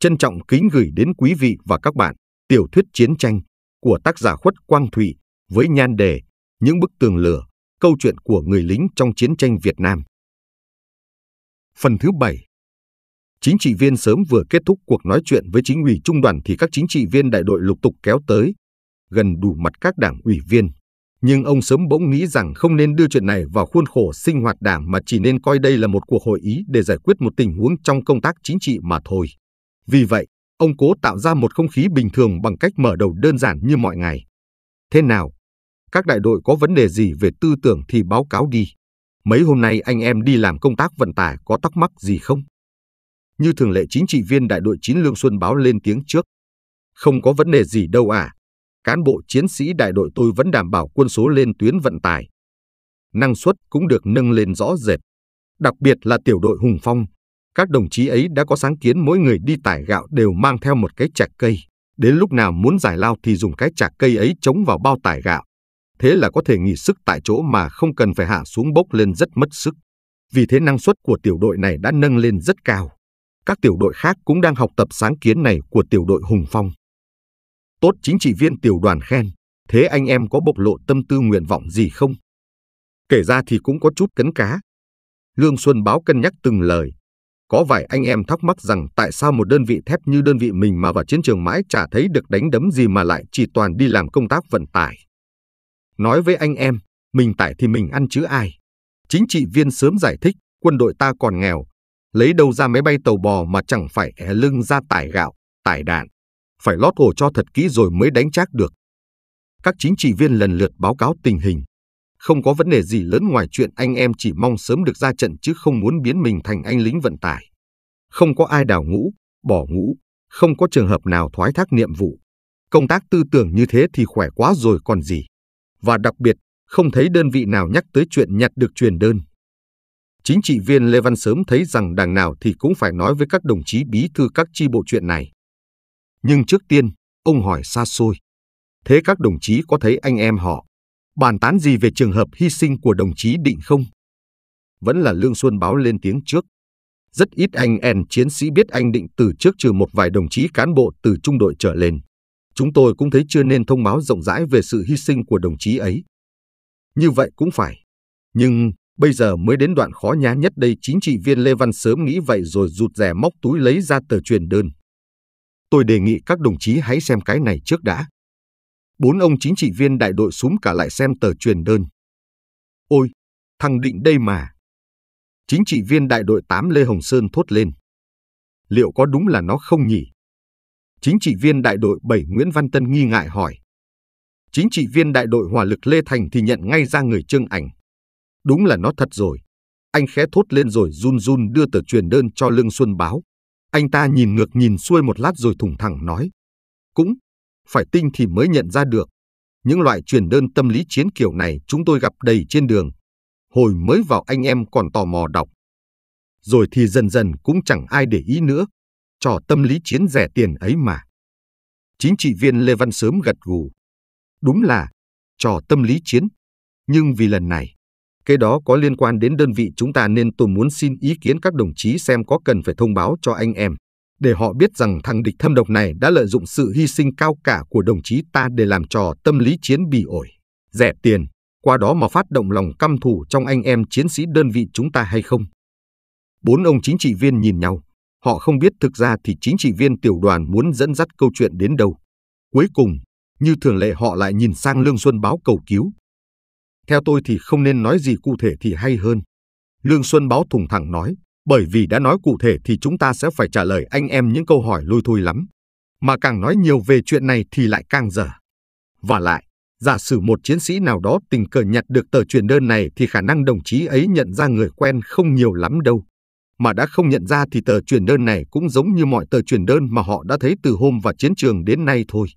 Trân trọng kính gửi đến quý vị và các bạn tiểu thuyết chiến tranh của tác giả Khuất Quang Thụy với nhan đề Những bức tường lửa, câu chuyện của người lính trong chiến tranh Việt Nam. Phần thứ bảy Chính trị viên sớm vừa kết thúc cuộc nói chuyện với chính ủy trung đoàn thì các chính trị viên đại đội lục tục kéo tới, gần đủ mặt các đảng ủy viên. Nhưng ông sớm bỗng nghĩ rằng không nên đưa chuyện này vào khuôn khổ sinh hoạt đảng mà chỉ nên coi đây là một cuộc hội ý để giải quyết một tình huống trong công tác chính trị mà thôi. Vì vậy, ông cố tạo ra một không khí bình thường bằng cách mở đầu đơn giản như mọi ngày. Thế nào? Các đại đội có vấn đề gì về tư tưởng thì báo cáo đi. Mấy hôm nay anh em đi làm công tác vận tải có thắc mắc gì không? Như thường lệ chính trị viên đại đội 9 Lương Xuân báo lên tiếng trước. Không có vấn đề gì đâu à. Cán bộ chiến sĩ đại đội tôi vẫn đảm bảo quân số lên tuyến vận tải. Năng suất cũng được nâng lên rõ rệt. Đặc biệt là tiểu đội Hùng Phong, các đồng chí ấy đã có sáng kiến mỗi người đi tải gạo đều mang theo một cái chạc cây. Đến lúc nào muốn giải lao thì dùng cái chạc cây ấy chống vào bao tải gạo. Thế là có thể nghỉ sức tại chỗ mà không cần phải hạ xuống bốc lên rất mất sức. Vì thế năng suất của tiểu đội này đã nâng lên rất cao. Các tiểu đội khác cũng đang học tập sáng kiến này của tiểu đội Hùng Phong. Tốt chính trị viên tiểu đoàn khen, thế anh em có bộc lộ tâm tư nguyện vọng gì không? Kể ra thì cũng có chút cấn cá. Lương Xuân báo cân nhắc từng lời, có vài anh em thắc mắc rằng tại sao một đơn vị thép như đơn vị mình mà vào chiến trường mãi chả thấy được đánh đấm gì mà lại chỉ toàn đi làm công tác vận tải. Nói với anh em, mình tải thì mình ăn chứ ai. Chính trị viên sớm giải thích, quân đội ta còn nghèo. Lấy đâu ra máy bay tàu bò mà chẳng phải é lưng ra tải gạo, tải đạn. Phải lót ổ cho thật kỹ rồi mới đánh chắc được. Các chính trị viên lần lượt báo cáo tình hình. Không có vấn đề gì lớn ngoài chuyện anh em chỉ mong sớm được ra trận chứ không muốn biến mình thành anh lính vận tải. Không có ai đào ngũ, bỏ ngũ, không có trường hợp nào thoái thác nhiệm vụ. Công tác tư tưởng như thế thì khỏe quá rồi còn gì. Và đặc biệt, không thấy đơn vị nào nhắc tới chuyện nhặt được truyền đơn. Chính trị viên Lê Văn sớm thấy rằng đảng nào thì cũng phải nói với các đồng chí bí thư các chi bộ chuyện này. Nhưng trước tiên, ông hỏi xa xôi. Thế các đồng chí có thấy anh em họ, bàn tán gì về trường hợp hy sinh của đồng chí Định không? Vẫn là Lương Xuân báo lên tiếng trước. Rất ít anh em chiến sĩ biết anh Định từ trước trừ một vài đồng chí cán bộ từ trung đội trở lên. Chúng tôi cũng thấy chưa nên thông báo rộng rãi về sự hy sinh của đồng chí ấy. Như vậy cũng phải. Nhưng bây giờ mới đến đoạn khó nhá nhất đây chính trị viên Lê Văn sớm nghĩ vậy rồi rụt rè móc túi lấy ra tờ truyền đơn. Tôi đề nghị các đồng chí hãy xem cái này trước đã. Bốn ông chính trị viên đại đội súng cả lại xem tờ truyền đơn. Ôi, thằng định đây mà. Chính trị viên đại đội 8 Lê Hồng Sơn thốt lên. Liệu có đúng là nó không nhỉ? Chính trị viên đại đội 7 Nguyễn Văn Tân nghi ngại hỏi. Chính trị viên đại đội hỏa lực Lê Thành thì nhận ngay ra người trưng ảnh. Đúng là nó thật rồi. Anh khẽ thốt lên rồi run run đưa tờ truyền đơn cho Lương Xuân báo. Anh ta nhìn ngược nhìn xuôi một lát rồi thủng thẳng nói. Cũng phải tinh thì mới nhận ra được. Những loại truyền đơn tâm lý chiến kiểu này chúng tôi gặp đầy trên đường. Hồi mới vào anh em còn tò mò đọc. Rồi thì dần dần cũng chẳng ai để ý nữa. Trò tâm lý chiến rẻ tiền ấy mà. Chính trị viên Lê Văn sớm gật gù. Đúng là trò tâm lý chiến. Nhưng vì lần này, cái đó có liên quan đến đơn vị chúng ta nên tôi muốn xin ý kiến các đồng chí xem có cần phải thông báo cho anh em để họ biết rằng thằng địch thâm độc này đã lợi dụng sự hy sinh cao cả của đồng chí ta để làm trò tâm lý chiến bỉ ổi, rẻ tiền, qua đó mà phát động lòng căm thù trong anh em chiến sĩ đơn vị chúng ta hay không? Bốn ông chính trị viên nhìn nhau, họ không biết thực ra thì chính trị viên tiểu đoàn muốn dẫn dắt câu chuyện đến đâu. Cuối cùng, như thường lệ họ lại nhìn sang Lương Xuân báo cầu cứu. Theo tôi thì không nên nói gì cụ thể thì hay hơn. Lương Xuân báo thùng thẳng nói, bởi vì đã nói cụ thể thì chúng ta sẽ phải trả lời anh em những câu hỏi lôi thôi lắm. Mà càng nói nhiều về chuyện này thì lại càng dở. Và lại, giả sử một chiến sĩ nào đó tình cờ nhặt được tờ truyền đơn này thì khả năng đồng chí ấy nhận ra người quen không nhiều lắm đâu. Mà đã không nhận ra thì tờ truyền đơn này cũng giống như mọi tờ truyền đơn mà họ đã thấy từ hôm và chiến trường đến nay thôi.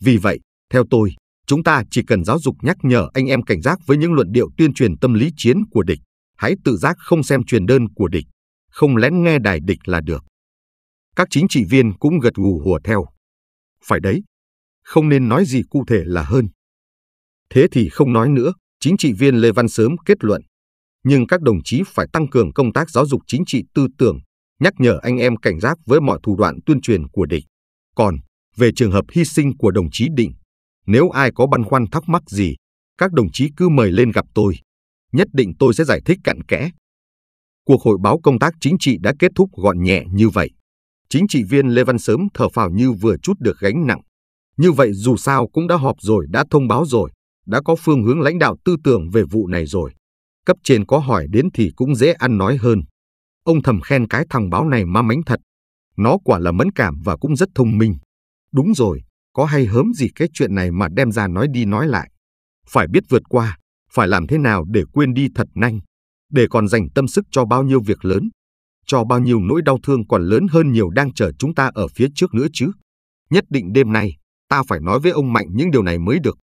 Vì vậy, theo tôi, chúng ta chỉ cần giáo dục nhắc nhở anh em cảnh giác với những luận điệu tuyên truyền tâm lý chiến của địch. Hãy tự giác không xem truyền đơn của địch không lén nghe đài địch là được. Các chính trị viên cũng gật gù hùa theo. Phải đấy, không nên nói gì cụ thể là hơn. Thế thì không nói nữa, chính trị viên Lê Văn sớm kết luận. Nhưng các đồng chí phải tăng cường công tác giáo dục chính trị tư tưởng, nhắc nhở anh em cảnh giác với mọi thủ đoạn tuyên truyền của địch. Còn, về trường hợp hy sinh của đồng chí Định, nếu ai có băn khoăn thắc mắc gì, các đồng chí cứ mời lên gặp tôi. Nhất định tôi sẽ giải thích cặn kẽ. Cuộc hội báo công tác chính trị đã kết thúc gọn nhẹ như vậy. Chính trị viên Lê Văn Sớm thở phào như vừa chút được gánh nặng. Như vậy dù sao cũng đã họp rồi, đã thông báo rồi, đã có phương hướng lãnh đạo tư tưởng về vụ này rồi. Cấp trên có hỏi đến thì cũng dễ ăn nói hơn. Ông thầm khen cái thằng báo này ma mánh thật. Nó quả là mẫn cảm và cũng rất thông minh. Đúng rồi, có hay hớm gì cái chuyện này mà đem ra nói đi nói lại. Phải biết vượt qua, phải làm thế nào để quên đi thật nhanh để còn dành tâm sức cho bao nhiêu việc lớn, cho bao nhiêu nỗi đau thương còn lớn hơn nhiều đang chờ chúng ta ở phía trước nữa chứ. Nhất định đêm nay, ta phải nói với ông Mạnh những điều này mới được.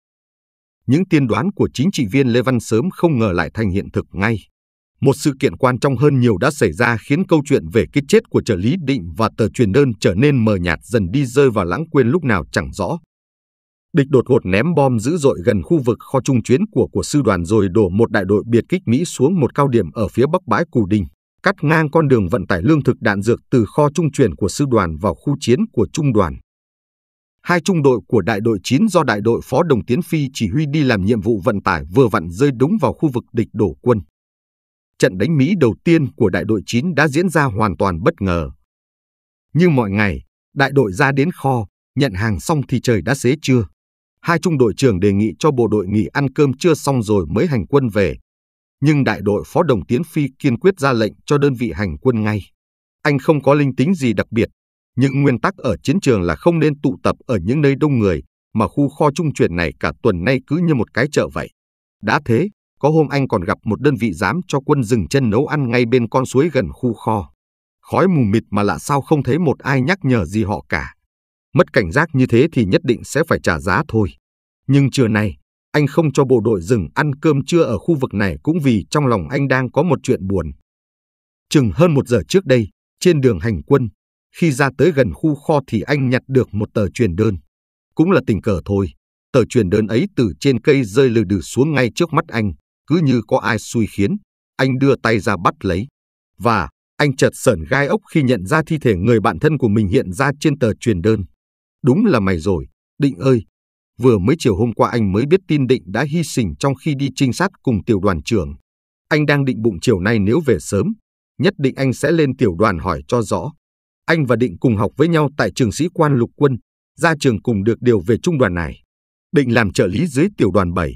Những tiên đoán của chính trị viên Lê Văn sớm không ngờ lại thành hiện thực ngay. Một sự kiện quan trọng hơn nhiều đã xảy ra khiến câu chuyện về cái chết của trợ lý định và tờ truyền đơn trở nên mờ nhạt dần đi rơi vào lãng quên lúc nào chẳng rõ địch đột ngột ném bom dữ dội gần khu vực kho trung chuyến của của sư đoàn rồi đổ một đại đội biệt kích Mỹ xuống một cao điểm ở phía bắc bãi Cù Đình, cắt ngang con đường vận tải lương thực đạn dược từ kho trung chuyển của sư đoàn vào khu chiến của trung đoàn. Hai trung đội của đại đội 9 do đại đội phó Đồng Tiến Phi chỉ huy đi làm nhiệm vụ vận tải vừa vặn rơi đúng vào khu vực địch đổ quân. Trận đánh Mỹ đầu tiên của đại đội 9 đã diễn ra hoàn toàn bất ngờ. Như mọi ngày, đại đội ra đến kho, nhận hàng xong thì trời đã xế trưa hai trung đội trưởng đề nghị cho bộ đội nghỉ ăn cơm chưa xong rồi mới hành quân về. Nhưng đại đội phó đồng Tiến Phi kiên quyết ra lệnh cho đơn vị hành quân ngay. Anh không có linh tính gì đặc biệt. Những nguyên tắc ở chiến trường là không nên tụ tập ở những nơi đông người, mà khu kho trung chuyển này cả tuần nay cứ như một cái chợ vậy. Đã thế, có hôm anh còn gặp một đơn vị dám cho quân dừng chân nấu ăn ngay bên con suối gần khu kho. Khói mù mịt mà lạ sao không thấy một ai nhắc nhở gì họ cả. Mất cảnh giác như thế thì nhất định sẽ phải trả giá thôi. Nhưng trưa nay, anh không cho bộ đội dừng ăn cơm trưa ở khu vực này cũng vì trong lòng anh đang có một chuyện buồn. Chừng hơn một giờ trước đây, trên đường hành quân, khi ra tới gần khu kho thì anh nhặt được một tờ truyền đơn. Cũng là tình cờ thôi, tờ truyền đơn ấy từ trên cây rơi lừ đừ xuống ngay trước mắt anh, cứ như có ai xui khiến, anh đưa tay ra bắt lấy. Và anh chợt sởn gai ốc khi nhận ra thi thể người bạn thân của mình hiện ra trên tờ truyền đơn. Đúng là mày rồi, Định ơi. Vừa mới chiều hôm qua anh mới biết tin Định đã hy sinh trong khi đi trinh sát cùng tiểu đoàn trưởng. Anh đang định bụng chiều nay nếu về sớm, nhất định anh sẽ lên tiểu đoàn hỏi cho rõ. Anh và Định cùng học với nhau tại trường sĩ quan lục quân, ra trường cùng được điều về trung đoàn này. Định làm trợ lý dưới tiểu đoàn 7.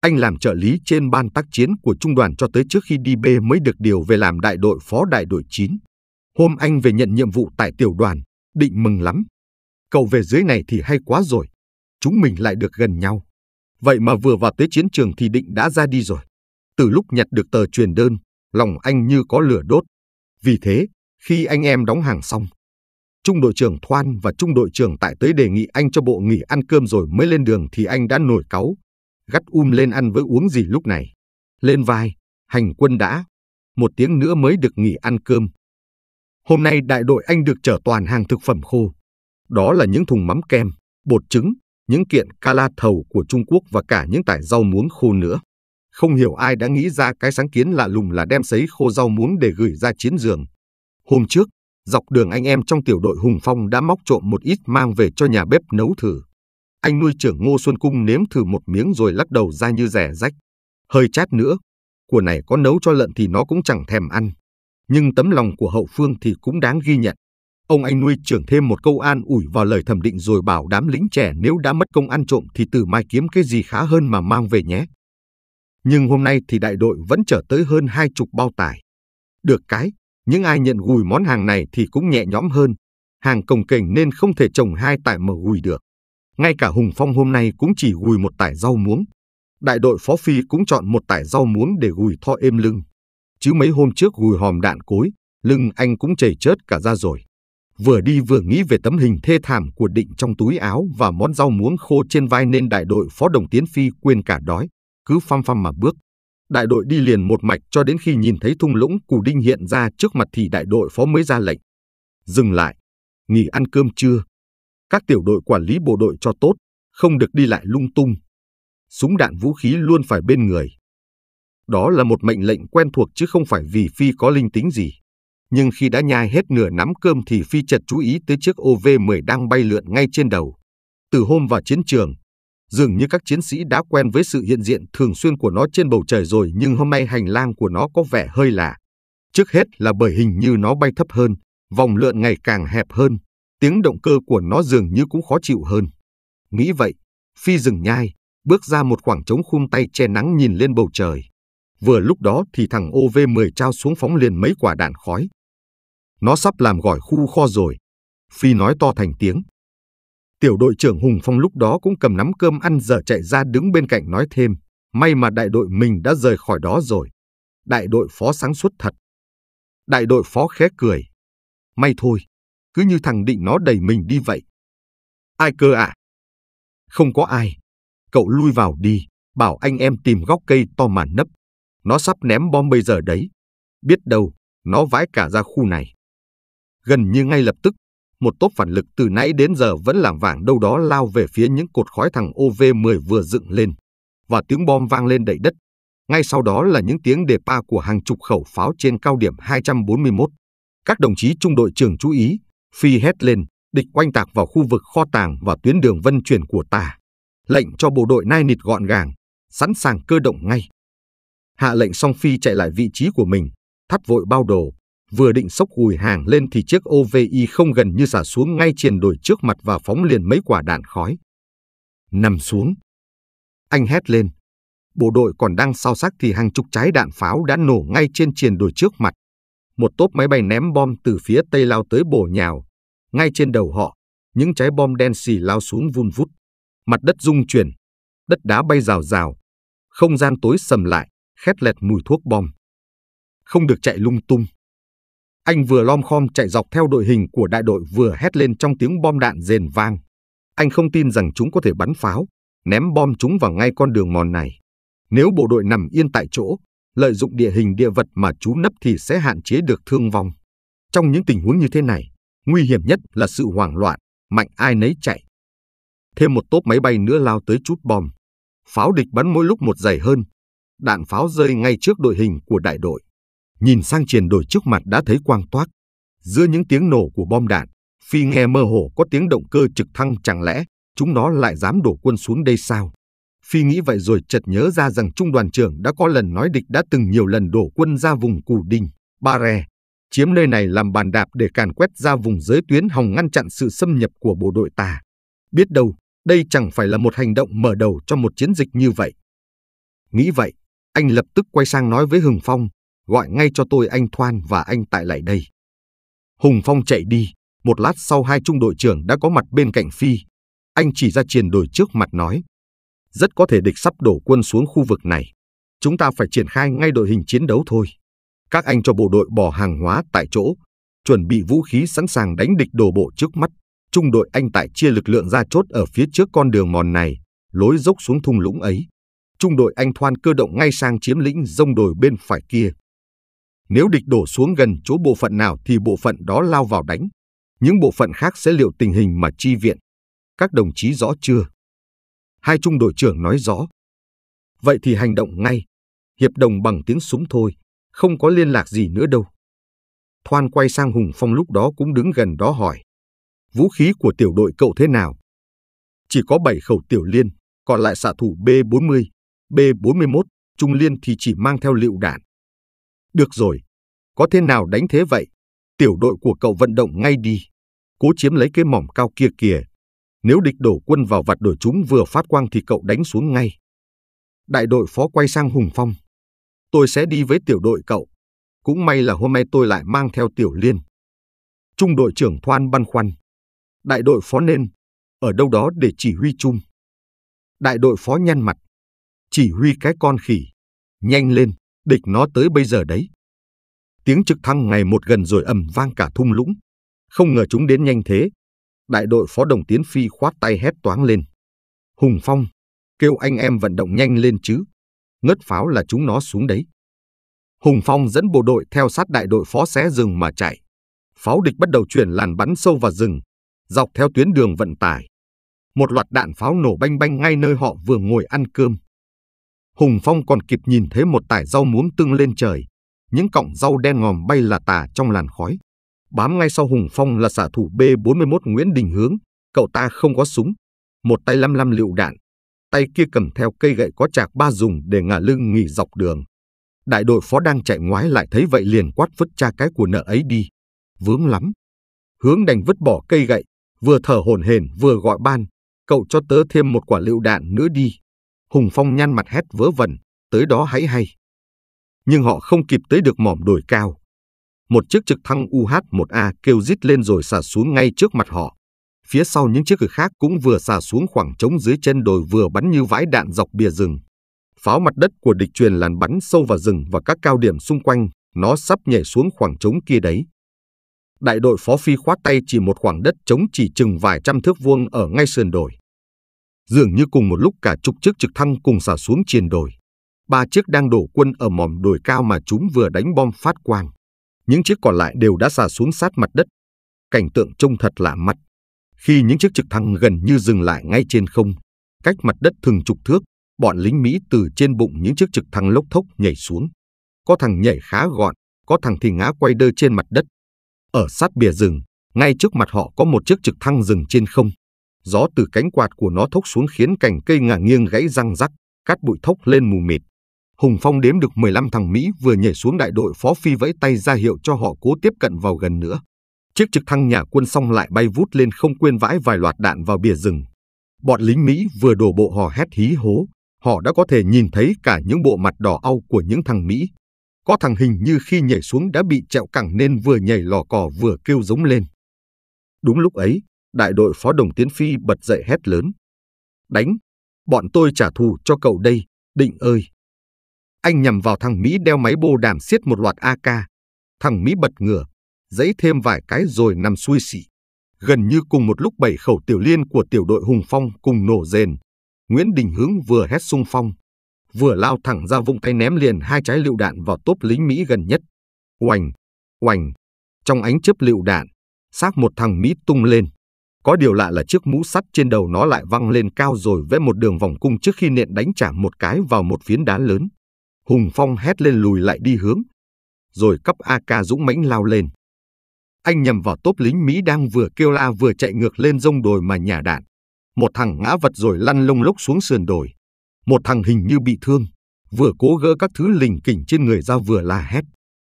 Anh làm trợ lý trên ban tác chiến của trung đoàn cho tới trước khi đi B mới được điều về làm đại đội phó đại đội 9. Hôm anh về nhận nhiệm vụ tại tiểu đoàn, Định mừng lắm. Cậu về dưới này thì hay quá rồi. Chúng mình lại được gần nhau. Vậy mà vừa vào tới chiến trường thì định đã ra đi rồi. Từ lúc nhặt được tờ truyền đơn, lòng anh như có lửa đốt. Vì thế, khi anh em đóng hàng xong, Trung đội trưởng Thoan và Trung đội trưởng Tại tới đề nghị anh cho bộ nghỉ ăn cơm rồi mới lên đường thì anh đã nổi cáu. Gắt um lên ăn với uống gì lúc này. Lên vai, hành quân đã. Một tiếng nữa mới được nghỉ ăn cơm. Hôm nay đại đội anh được chở toàn hàng thực phẩm khô. Đó là những thùng mắm kem, bột trứng, những kiện cala thầu của Trung Quốc và cả những tải rau muống khô nữa. Không hiểu ai đã nghĩ ra cái sáng kiến lạ lùng là đem sấy khô rau muống để gửi ra chiến giường. Hôm trước, dọc đường anh em trong tiểu đội Hùng Phong đã móc trộm một ít mang về cho nhà bếp nấu thử. Anh nuôi trưởng Ngô Xuân Cung nếm thử một miếng rồi lắc đầu ra như rẻ rách. Hơi chát nữa, của này có nấu cho lợn thì nó cũng chẳng thèm ăn. Nhưng tấm lòng của hậu phương thì cũng đáng ghi nhận. Ông anh nuôi trưởng thêm một câu an ủi vào lời thẩm định rồi bảo đám lính trẻ nếu đã mất công ăn trộm thì từ mai kiếm cái gì khá hơn mà mang về nhé. Nhưng hôm nay thì đại đội vẫn chở tới hơn hai chục bao tải. Được cái, những ai nhận gùi món hàng này thì cũng nhẹ nhõm hơn. Hàng cồng kềnh nên không thể trồng hai tải mà gùi được. Ngay cả Hùng Phong hôm nay cũng chỉ gùi một tải rau muống. Đại đội phó phi cũng chọn một tải rau muống để gùi tho êm lưng. Chứ mấy hôm trước gùi hòm đạn cối, lưng anh cũng chảy chớt cả ra rồi vừa đi vừa nghĩ về tấm hình thê thảm của định trong túi áo và món rau muống khô trên vai nên đại đội phó đồng tiến phi quên cả đói, cứ phăm phăm mà bước. Đại đội đi liền một mạch cho đến khi nhìn thấy thung lũng cù đinh hiện ra trước mặt thì đại đội phó mới ra lệnh. Dừng lại, nghỉ ăn cơm trưa. Các tiểu đội quản lý bộ đội cho tốt, không được đi lại lung tung. Súng đạn vũ khí luôn phải bên người. Đó là một mệnh lệnh quen thuộc chứ không phải vì Phi có linh tính gì nhưng khi đã nhai hết nửa nắm cơm thì Phi chợt chú ý tới chiếc OV-10 đang bay lượn ngay trên đầu. Từ hôm vào chiến trường, dường như các chiến sĩ đã quen với sự hiện diện thường xuyên của nó trên bầu trời rồi nhưng hôm nay hành lang của nó có vẻ hơi lạ. Trước hết là bởi hình như nó bay thấp hơn, vòng lượn ngày càng hẹp hơn, tiếng động cơ của nó dường như cũng khó chịu hơn. Nghĩ vậy, Phi dừng nhai, bước ra một khoảng trống khum tay che nắng nhìn lên bầu trời. Vừa lúc đó thì thằng OV-10 trao xuống phóng liền mấy quả đạn khói. Nó sắp làm gỏi khu kho rồi. Phi nói to thành tiếng. Tiểu đội trưởng Hùng Phong lúc đó cũng cầm nắm cơm ăn dở chạy ra đứng bên cạnh nói thêm. May mà đại đội mình đã rời khỏi đó rồi. Đại đội phó sáng suốt thật. Đại đội phó khé cười. May thôi, cứ như thằng định nó đẩy mình đi vậy. Ai cơ ạ? À? Không có ai. Cậu lui vào đi, bảo anh em tìm góc cây to mà nấp. Nó sắp ném bom bây giờ đấy. Biết đâu, nó vãi cả ra khu này. Gần như ngay lập tức, một tốp phản lực từ nãy đến giờ vẫn lảng vảng đâu đó lao về phía những cột khói thẳng OV-10 vừa dựng lên, và tiếng bom vang lên đầy đất. Ngay sau đó là những tiếng đề pa của hàng chục khẩu pháo trên cao điểm 241. Các đồng chí trung đội trưởng chú ý, phi hét lên, địch oanh tạc vào khu vực kho tàng và tuyến đường vận chuyển của ta. Lệnh cho bộ đội nai nịt gọn gàng, sẵn sàng cơ động ngay. Hạ lệnh xong phi chạy lại vị trí của mình, thắt vội bao đồ, Vừa định sốc gùi hàng lên thì chiếc OVI không gần như xả xuống ngay triền đổi trước mặt và phóng liền mấy quả đạn khói. Nằm xuống. Anh hét lên. Bộ đội còn đang sao xác thì hàng chục trái đạn pháo đã nổ ngay trên triền đổi trước mặt. Một tốp máy bay ném bom từ phía tây lao tới bổ nhào. Ngay trên đầu họ, những trái bom đen xì lao xuống vun vút. Mặt đất rung chuyển, đất đá bay rào rào. Không gian tối sầm lại, khét lẹt mùi thuốc bom. Không được chạy lung tung, anh vừa lom khom chạy dọc theo đội hình của đại đội vừa hét lên trong tiếng bom đạn rền vang. Anh không tin rằng chúng có thể bắn pháo, ném bom chúng vào ngay con đường mòn này. Nếu bộ đội nằm yên tại chỗ, lợi dụng địa hình địa vật mà chú nấp thì sẽ hạn chế được thương vong. Trong những tình huống như thế này, nguy hiểm nhất là sự hoảng loạn, mạnh ai nấy chạy. Thêm một tốp máy bay nữa lao tới chút bom. Pháo địch bắn mỗi lúc một dày hơn. Đạn pháo rơi ngay trước đội hình của đại đội nhìn sang triển đổi trước mặt đã thấy quang toát. Giữa những tiếng nổ của bom đạn, Phi nghe mơ hồ có tiếng động cơ trực thăng chẳng lẽ chúng nó lại dám đổ quân xuống đây sao? Phi nghĩ vậy rồi chợt nhớ ra rằng trung đoàn trưởng đã có lần nói địch đã từng nhiều lần đổ quân ra vùng Cù Đình, Ba Rè, chiếm nơi này làm bàn đạp để càn quét ra vùng giới tuyến hòng ngăn chặn sự xâm nhập của bộ đội ta. Biết đâu, đây chẳng phải là một hành động mở đầu cho một chiến dịch như vậy. Nghĩ vậy, anh lập tức quay sang nói với Hừng Phong, gọi ngay cho tôi anh Thoan và anh Tại lại đây. Hùng Phong chạy đi, một lát sau hai trung đội trưởng đã có mặt bên cạnh Phi. Anh chỉ ra triền đồi trước mặt nói, rất có thể địch sắp đổ quân xuống khu vực này. Chúng ta phải triển khai ngay đội hình chiến đấu thôi. Các anh cho bộ đội bỏ hàng hóa tại chỗ, chuẩn bị vũ khí sẵn sàng đánh địch đổ bộ trước mắt. Trung đội anh tại chia lực lượng ra chốt ở phía trước con đường mòn này, lối dốc xuống thung lũng ấy. Trung đội anh thoan cơ động ngay sang chiếm lĩnh dông đồi bên phải kia. Nếu địch đổ xuống gần chỗ bộ phận nào thì bộ phận đó lao vào đánh. Những bộ phận khác sẽ liệu tình hình mà chi viện. Các đồng chí rõ chưa? Hai trung đội trưởng nói rõ. Vậy thì hành động ngay. Hiệp đồng bằng tiếng súng thôi. Không có liên lạc gì nữa đâu. Thoan quay sang Hùng Phong lúc đó cũng đứng gần đó hỏi. Vũ khí của tiểu đội cậu thế nào? Chỉ có 7 khẩu tiểu liên, còn lại xạ thủ B40, B41, trung liên thì chỉ mang theo liệu đạn. Được rồi, có thế nào đánh thế vậy? Tiểu đội của cậu vận động ngay đi. Cố chiếm lấy cái mỏm cao kia kìa. Nếu địch đổ quân vào vặt đuổi chúng vừa phát quang thì cậu đánh xuống ngay. Đại đội phó quay sang Hùng Phong. Tôi sẽ đi với tiểu đội cậu. Cũng may là hôm nay tôi lại mang theo tiểu liên. Trung đội trưởng Thoan băn khoăn. Đại đội phó nên, ở đâu đó để chỉ huy chung. Đại đội phó nhăn mặt. Chỉ huy cái con khỉ. Nhanh lên, địch nó tới bây giờ đấy. Tiếng trực thăng ngày một gần rồi ầm vang cả thung lũng. Không ngờ chúng đến nhanh thế. Đại đội phó đồng tiến phi khoát tay hét toáng lên. Hùng Phong, kêu anh em vận động nhanh lên chứ. Ngất pháo là chúng nó xuống đấy. Hùng Phong dẫn bộ đội theo sát đại đội phó xé rừng mà chạy. Pháo địch bắt đầu chuyển làn bắn sâu vào rừng, dọc theo tuyến đường vận tải. Một loạt đạn pháo nổ banh banh ngay nơi họ vừa ngồi ăn cơm. Hùng Phong còn kịp nhìn thấy một tải rau muống tương lên trời, những cọng rau đen ngòm bay là tả trong làn khói. Bám ngay sau Hùng Phong là xạ thủ B41 Nguyễn Đình Hướng, cậu ta không có súng, một tay lăm lăm lựu đạn, tay kia cầm theo cây gậy có chạc ba dùng để ngả lưng nghỉ dọc đường. Đại đội phó đang chạy ngoái lại thấy vậy liền quát vứt cha cái của nợ ấy đi. Vướng lắm. Hướng đành vứt bỏ cây gậy, vừa thở hổn hển vừa gọi ban, cậu cho tớ thêm một quả lựu đạn nữa đi. Hùng Phong nhăn mặt hét vớ vẩn, tới đó hãy hay. Nhưng họ không kịp tới được mỏm đồi cao. Một chiếc trực thăng UH-1A kêu rít lên rồi xả xuống ngay trước mặt họ. Phía sau những chiếc cực khác cũng vừa xả xuống khoảng trống dưới chân đồi vừa bắn như vãi đạn dọc bìa rừng. Pháo mặt đất của địch truyền làn bắn sâu vào rừng và các cao điểm xung quanh, nó sắp nhảy xuống khoảng trống kia đấy đại đội phó phi khoát tay chỉ một khoảng đất trống chỉ chừng vài trăm thước vuông ở ngay sườn đồi dường như cùng một lúc cả chục chiếc trực thăng cùng xả xuống triền đồi. Ba chiếc đang đổ quân ở mỏm đồi cao mà chúng vừa đánh bom phát quang. Những chiếc còn lại đều đã xả xuống sát mặt đất. Cảnh tượng trông thật lạ mặt. Khi những chiếc trực thăng gần như dừng lại ngay trên không, cách mặt đất thường chục thước, bọn lính Mỹ từ trên bụng những chiếc trực thăng lốc thốc nhảy xuống. Có thằng nhảy khá gọn, có thằng thì ngã quay đơ trên mặt đất. Ở sát bìa rừng, ngay trước mặt họ có một chiếc trực thăng dừng trên không gió từ cánh quạt của nó thốc xuống khiến cành cây ngả nghiêng gãy răng rắc, cát bụi thốc lên mù mịt. Hùng Phong đếm được 15 thằng Mỹ vừa nhảy xuống đại đội phó phi vẫy tay ra hiệu cho họ cố tiếp cận vào gần nữa. Chiếc trực thăng nhà quân xong lại bay vút lên không quên vãi vài loạt đạn vào bìa rừng. Bọn lính Mỹ vừa đổ bộ hò hét hí hố, họ đã có thể nhìn thấy cả những bộ mặt đỏ au của những thằng Mỹ. Có thằng hình như khi nhảy xuống đã bị trẹo cẳng nên vừa nhảy lò cò vừa kêu giống lên. Đúng lúc ấy, Đại đội phó đồng tiến phi bật dậy hét lớn. Đánh! Bọn tôi trả thù cho cậu đây, định ơi! Anh nhằm vào thằng Mỹ đeo máy bô đàm xiết một loạt AK. Thằng Mỹ bật ngửa, giấy thêm vài cái rồi nằm xuôi xỉ. Gần như cùng một lúc bảy khẩu tiểu liên của tiểu đội Hùng Phong cùng nổ rền. Nguyễn Đình Hướng vừa hét sung phong, vừa lao thẳng ra vùng tay ném liền hai trái lựu đạn vào tốp lính Mỹ gần nhất. Oành, oành, trong ánh chớp lựu đạn, xác một thằng Mỹ tung lên. Có điều lạ là chiếc mũ sắt trên đầu nó lại văng lên cao rồi vẽ một đường vòng cung trước khi nện đánh trả một cái vào một phiến đá lớn. Hùng Phong hét lên lùi lại đi hướng. Rồi cấp AK dũng mãnh lao lên. Anh nhầm vào tốp lính Mỹ đang vừa kêu la vừa chạy ngược lên dông đồi mà nhả đạn. Một thằng ngã vật rồi lăn lông lốc xuống sườn đồi. Một thằng hình như bị thương, vừa cố gỡ các thứ lình kình trên người ra vừa la hét.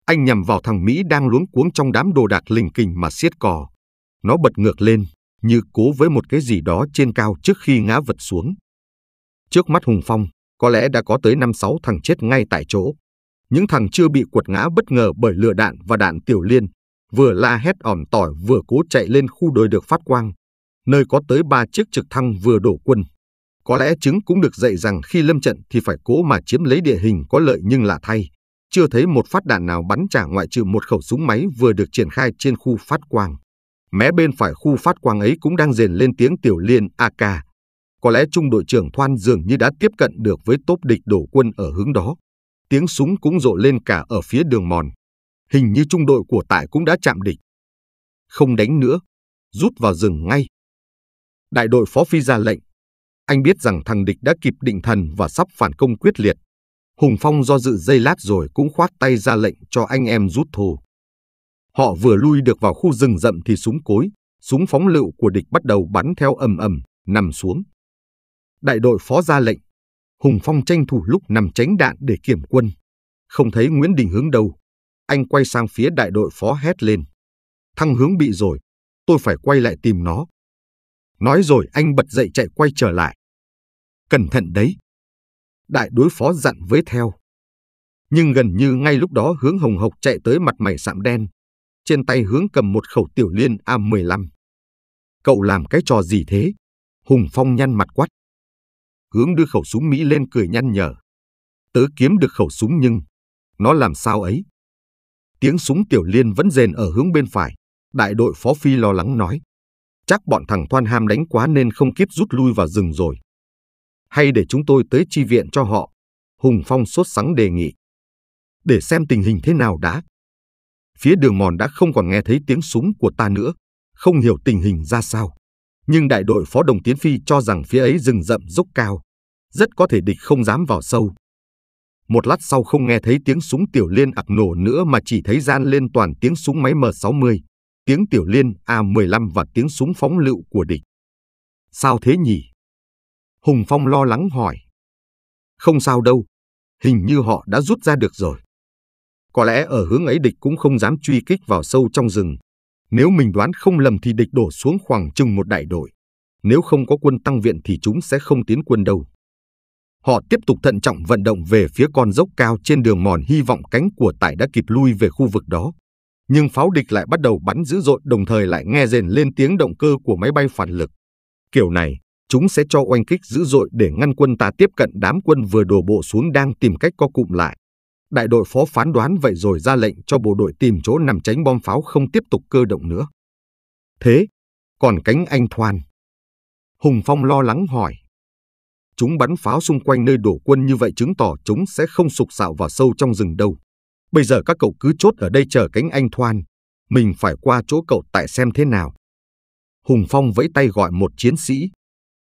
Anh nhầm vào thằng Mỹ đang luống cuống trong đám đồ đạc lình kình mà siết cò. Nó bật ngược lên, như cố với một cái gì đó trên cao trước khi ngã vật xuống. Trước mắt Hùng Phong, có lẽ đã có tới 5-6 thằng chết ngay tại chỗ. Những thằng chưa bị quật ngã bất ngờ bởi lửa đạn và đạn tiểu liên, vừa la hét ỏm tỏi vừa cố chạy lên khu đồi được phát quang, nơi có tới 3 chiếc trực thăng vừa đổ quân. Có lẽ chứng cũng được dạy rằng khi lâm trận thì phải cố mà chiếm lấy địa hình có lợi nhưng lạ thay. Chưa thấy một phát đạn nào bắn trả ngoại trừ một khẩu súng máy vừa được triển khai trên khu phát quang. Mé bên phải khu phát quang ấy cũng đang rền lên tiếng tiểu liên AK. Có lẽ trung đội trưởng Thoan dường như đã tiếp cận được với tốp địch đổ quân ở hướng đó. Tiếng súng cũng rộ lên cả ở phía đường mòn. Hình như trung đội của tại cũng đã chạm địch. Không đánh nữa, rút vào rừng ngay. Đại đội phó phi ra lệnh. Anh biết rằng thằng địch đã kịp định thần và sắp phản công quyết liệt. Hùng Phong do dự dây lát rồi cũng khoát tay ra lệnh cho anh em rút thù. Họ vừa lui được vào khu rừng rậm thì súng cối, súng phóng lựu của địch bắt đầu bắn theo ầm ầm, nằm xuống. Đại đội phó ra lệnh, Hùng Phong tranh thủ lúc nằm tránh đạn để kiểm quân. Không thấy Nguyễn Đình Hướng đâu, anh quay sang phía đại đội phó hét lên. Thăng hướng bị rồi, tôi phải quay lại tìm nó. Nói rồi anh bật dậy chạy quay trở lại. Cẩn thận đấy. Đại đối phó dặn với theo. Nhưng gần như ngay lúc đó hướng hồng hộc chạy tới mặt mày sạm đen, trên tay hướng cầm một khẩu tiểu liên A15. Cậu làm cái trò gì thế? Hùng Phong nhăn mặt quát. Hướng đưa khẩu súng Mỹ lên cười nhăn nhở. Tớ kiếm được khẩu súng nhưng, nó làm sao ấy? Tiếng súng tiểu liên vẫn rền ở hướng bên phải, đại đội phó phi lo lắng nói. Chắc bọn thằng Thoan Ham đánh quá nên không kịp rút lui vào rừng rồi. Hay để chúng tôi tới chi viện cho họ, Hùng Phong sốt sắng đề nghị. Để xem tình hình thế nào đã. Phía đường mòn đã không còn nghe thấy tiếng súng của ta nữa, không hiểu tình hình ra sao. Nhưng đại đội phó đồng tiến phi cho rằng phía ấy rừng rậm dốc cao, rất có thể địch không dám vào sâu. Một lát sau không nghe thấy tiếng súng tiểu liên ạc nổ nữa mà chỉ thấy gian lên toàn tiếng súng máy M60, tiếng tiểu liên A15 và tiếng súng phóng lựu của địch. Sao thế nhỉ? Hùng Phong lo lắng hỏi. Không sao đâu, hình như họ đã rút ra được rồi. Có lẽ ở hướng ấy địch cũng không dám truy kích vào sâu trong rừng. Nếu mình đoán không lầm thì địch đổ xuống khoảng chừng một đại đội. Nếu không có quân tăng viện thì chúng sẽ không tiến quân đâu. Họ tiếp tục thận trọng vận động về phía con dốc cao trên đường mòn hy vọng cánh của tải đã kịp lui về khu vực đó. Nhưng pháo địch lại bắt đầu bắn dữ dội đồng thời lại nghe rền lên tiếng động cơ của máy bay phản lực. Kiểu này, chúng sẽ cho oanh kích dữ dội để ngăn quân ta tiếp cận đám quân vừa đổ bộ xuống đang tìm cách co cụm lại đại đội phó phán đoán vậy rồi ra lệnh cho bộ đội tìm chỗ nằm tránh bom pháo không tiếp tục cơ động nữa. Thế, còn cánh anh Thoan? Hùng Phong lo lắng hỏi. Chúng bắn pháo xung quanh nơi đổ quân như vậy chứng tỏ chúng sẽ không sục sạo vào sâu trong rừng đâu. Bây giờ các cậu cứ chốt ở đây chờ cánh anh Thoan. Mình phải qua chỗ cậu tại xem thế nào. Hùng Phong vẫy tay gọi một chiến sĩ.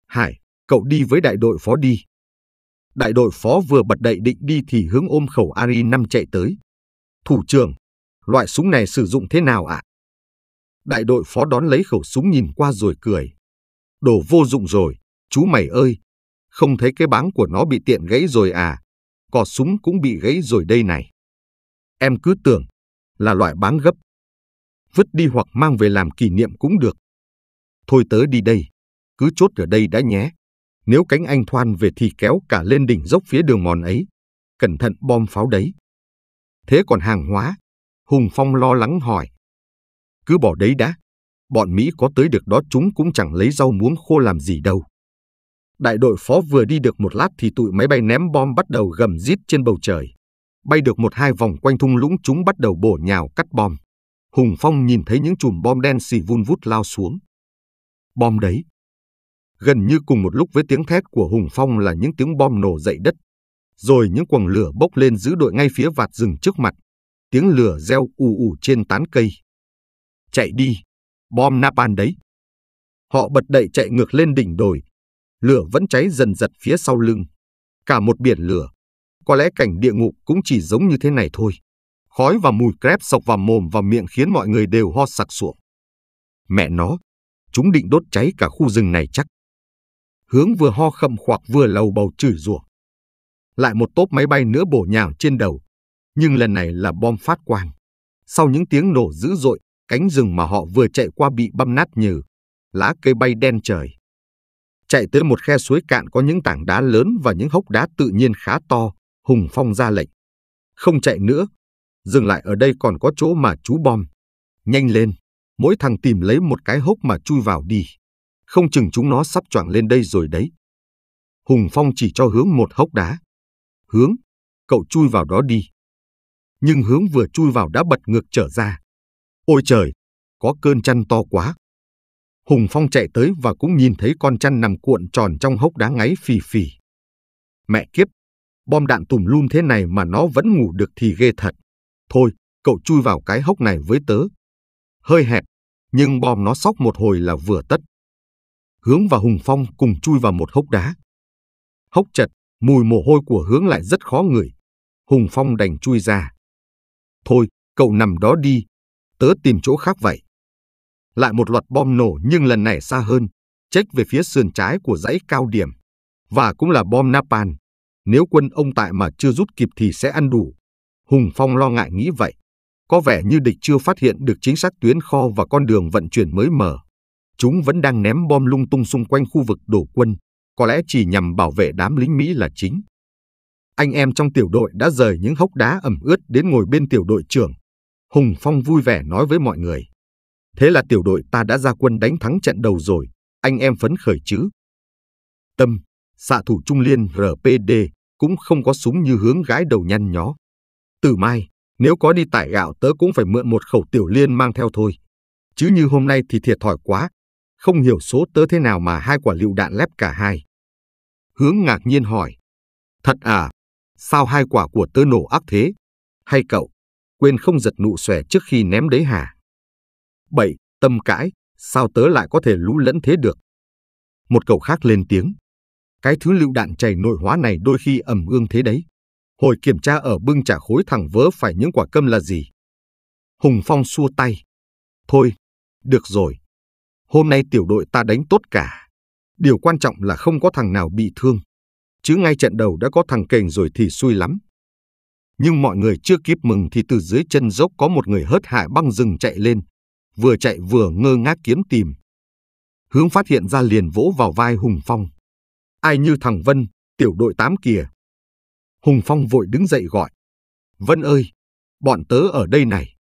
Hải, cậu đi với đại đội phó đi. Đại đội phó vừa bật đậy định đi thì hướng ôm khẩu Ari-5 chạy tới. Thủ trưởng, loại súng này sử dụng thế nào ạ? À? Đại đội phó đón lấy khẩu súng nhìn qua rồi cười. Đồ vô dụng rồi, chú mày ơi. Không thấy cái báng của nó bị tiện gãy rồi à? Cò súng cũng bị gãy rồi đây này. Em cứ tưởng là loại báng gấp. Vứt đi hoặc mang về làm kỷ niệm cũng được. Thôi tớ đi đây, cứ chốt ở đây đã nhé. Nếu cánh anh thoan về thì kéo cả lên đỉnh dốc phía đường mòn ấy. Cẩn thận bom pháo đấy. Thế còn hàng hóa? Hùng Phong lo lắng hỏi. Cứ bỏ đấy đã. Bọn Mỹ có tới được đó chúng cũng chẳng lấy rau muống khô làm gì đâu. Đại đội phó vừa đi được một lát thì tụi máy bay ném bom bắt đầu gầm rít trên bầu trời. Bay được một hai vòng quanh thung lũng chúng bắt đầu bổ nhào cắt bom. Hùng Phong nhìn thấy những chùm bom đen xì vun vút lao xuống. Bom đấy, Gần như cùng một lúc với tiếng thét của Hùng Phong là những tiếng bom nổ dậy đất, rồi những quầng lửa bốc lên giữ đội ngay phía vạt rừng trước mặt, tiếng lửa reo ù ù trên tán cây. Chạy đi, bom napalm đấy. Họ bật đậy chạy ngược lên đỉnh đồi, lửa vẫn cháy dần dật phía sau lưng. Cả một biển lửa, có lẽ cảnh địa ngục cũng chỉ giống như thế này thôi. Khói và mùi crep sộc vào mồm và miệng khiến mọi người đều ho sặc sụa. Mẹ nó, chúng định đốt cháy cả khu rừng này chắc hướng vừa ho khậm khoặc vừa lầu bầu chửi rủa. Lại một tốp máy bay nữa bổ nhào trên đầu, nhưng lần này là bom phát quang. Sau những tiếng nổ dữ dội, cánh rừng mà họ vừa chạy qua bị băm nát nhừ, lá cây bay đen trời. Chạy tới một khe suối cạn có những tảng đá lớn và những hốc đá tự nhiên khá to, Hùng Phong ra lệnh. Không chạy nữa, dừng lại ở đây còn có chỗ mà chú bom. Nhanh lên, mỗi thằng tìm lấy một cái hốc mà chui vào đi không chừng chúng nó sắp choảng lên đây rồi đấy. Hùng Phong chỉ cho hướng một hốc đá. Hướng, cậu chui vào đó đi. Nhưng hướng vừa chui vào đã bật ngược trở ra. Ôi trời, có cơn chăn to quá. Hùng Phong chạy tới và cũng nhìn thấy con chăn nằm cuộn tròn trong hốc đá ngáy phì phì. Mẹ kiếp, bom đạn tùm lum thế này mà nó vẫn ngủ được thì ghê thật. Thôi, cậu chui vào cái hốc này với tớ. Hơi hẹp, nhưng bom nó sóc một hồi là vừa tất. Hướng và Hùng Phong cùng chui vào một hốc đá. Hốc chật, mùi mồ hôi của Hướng lại rất khó ngửi. Hùng Phong đành chui ra. Thôi, cậu nằm đó đi, tớ tìm chỗ khác vậy. Lại một loạt bom nổ nhưng lần này xa hơn, trách về phía sườn trái của dãy cao điểm. Và cũng là bom Napan. Nếu quân ông tại mà chưa rút kịp thì sẽ ăn đủ. Hùng Phong lo ngại nghĩ vậy. Có vẻ như địch chưa phát hiện được chính xác tuyến kho và con đường vận chuyển mới mở. Chúng vẫn đang ném bom lung tung xung quanh khu vực đổ quân, có lẽ chỉ nhằm bảo vệ đám lính Mỹ là chính. Anh em trong tiểu đội đã rời những hốc đá ẩm ướt đến ngồi bên tiểu đội trưởng. Hùng Phong vui vẻ nói với mọi người. Thế là tiểu đội ta đã ra quân đánh thắng trận đầu rồi, anh em phấn khởi chứ. Tâm, xạ thủ trung liên RPD cũng không có súng như hướng gái đầu nhăn nhó. Từ mai, nếu có đi tải gạo tớ cũng phải mượn một khẩu tiểu liên mang theo thôi. Chứ như hôm nay thì thiệt thòi quá, không hiểu số tớ thế nào mà hai quả lựu đạn lép cả hai. Hướng ngạc nhiên hỏi, thật à, sao hai quả của tớ nổ ác thế? Hay cậu, quên không giật nụ xòe trước khi ném đấy hả? Bảy, tâm cãi, sao tớ lại có thể lũ lẫn thế được? Một cậu khác lên tiếng, cái thứ lựu đạn chảy nội hóa này đôi khi ẩm ương thế đấy. Hồi kiểm tra ở bưng trả khối thẳng vớ phải những quả câm là gì? Hùng Phong xua tay. Thôi, được rồi, Hôm nay tiểu đội ta đánh tốt cả. Điều quan trọng là không có thằng nào bị thương. Chứ ngay trận đầu đã có thằng kềnh rồi thì xui lắm. Nhưng mọi người chưa kịp mừng thì từ dưới chân dốc có một người hớt hải băng rừng chạy lên. Vừa chạy vừa ngơ ngác kiếm tìm. Hướng phát hiện ra liền vỗ vào vai Hùng Phong. Ai như thằng Vân, tiểu đội tám kìa. Hùng Phong vội đứng dậy gọi. Vân ơi, bọn tớ ở đây này.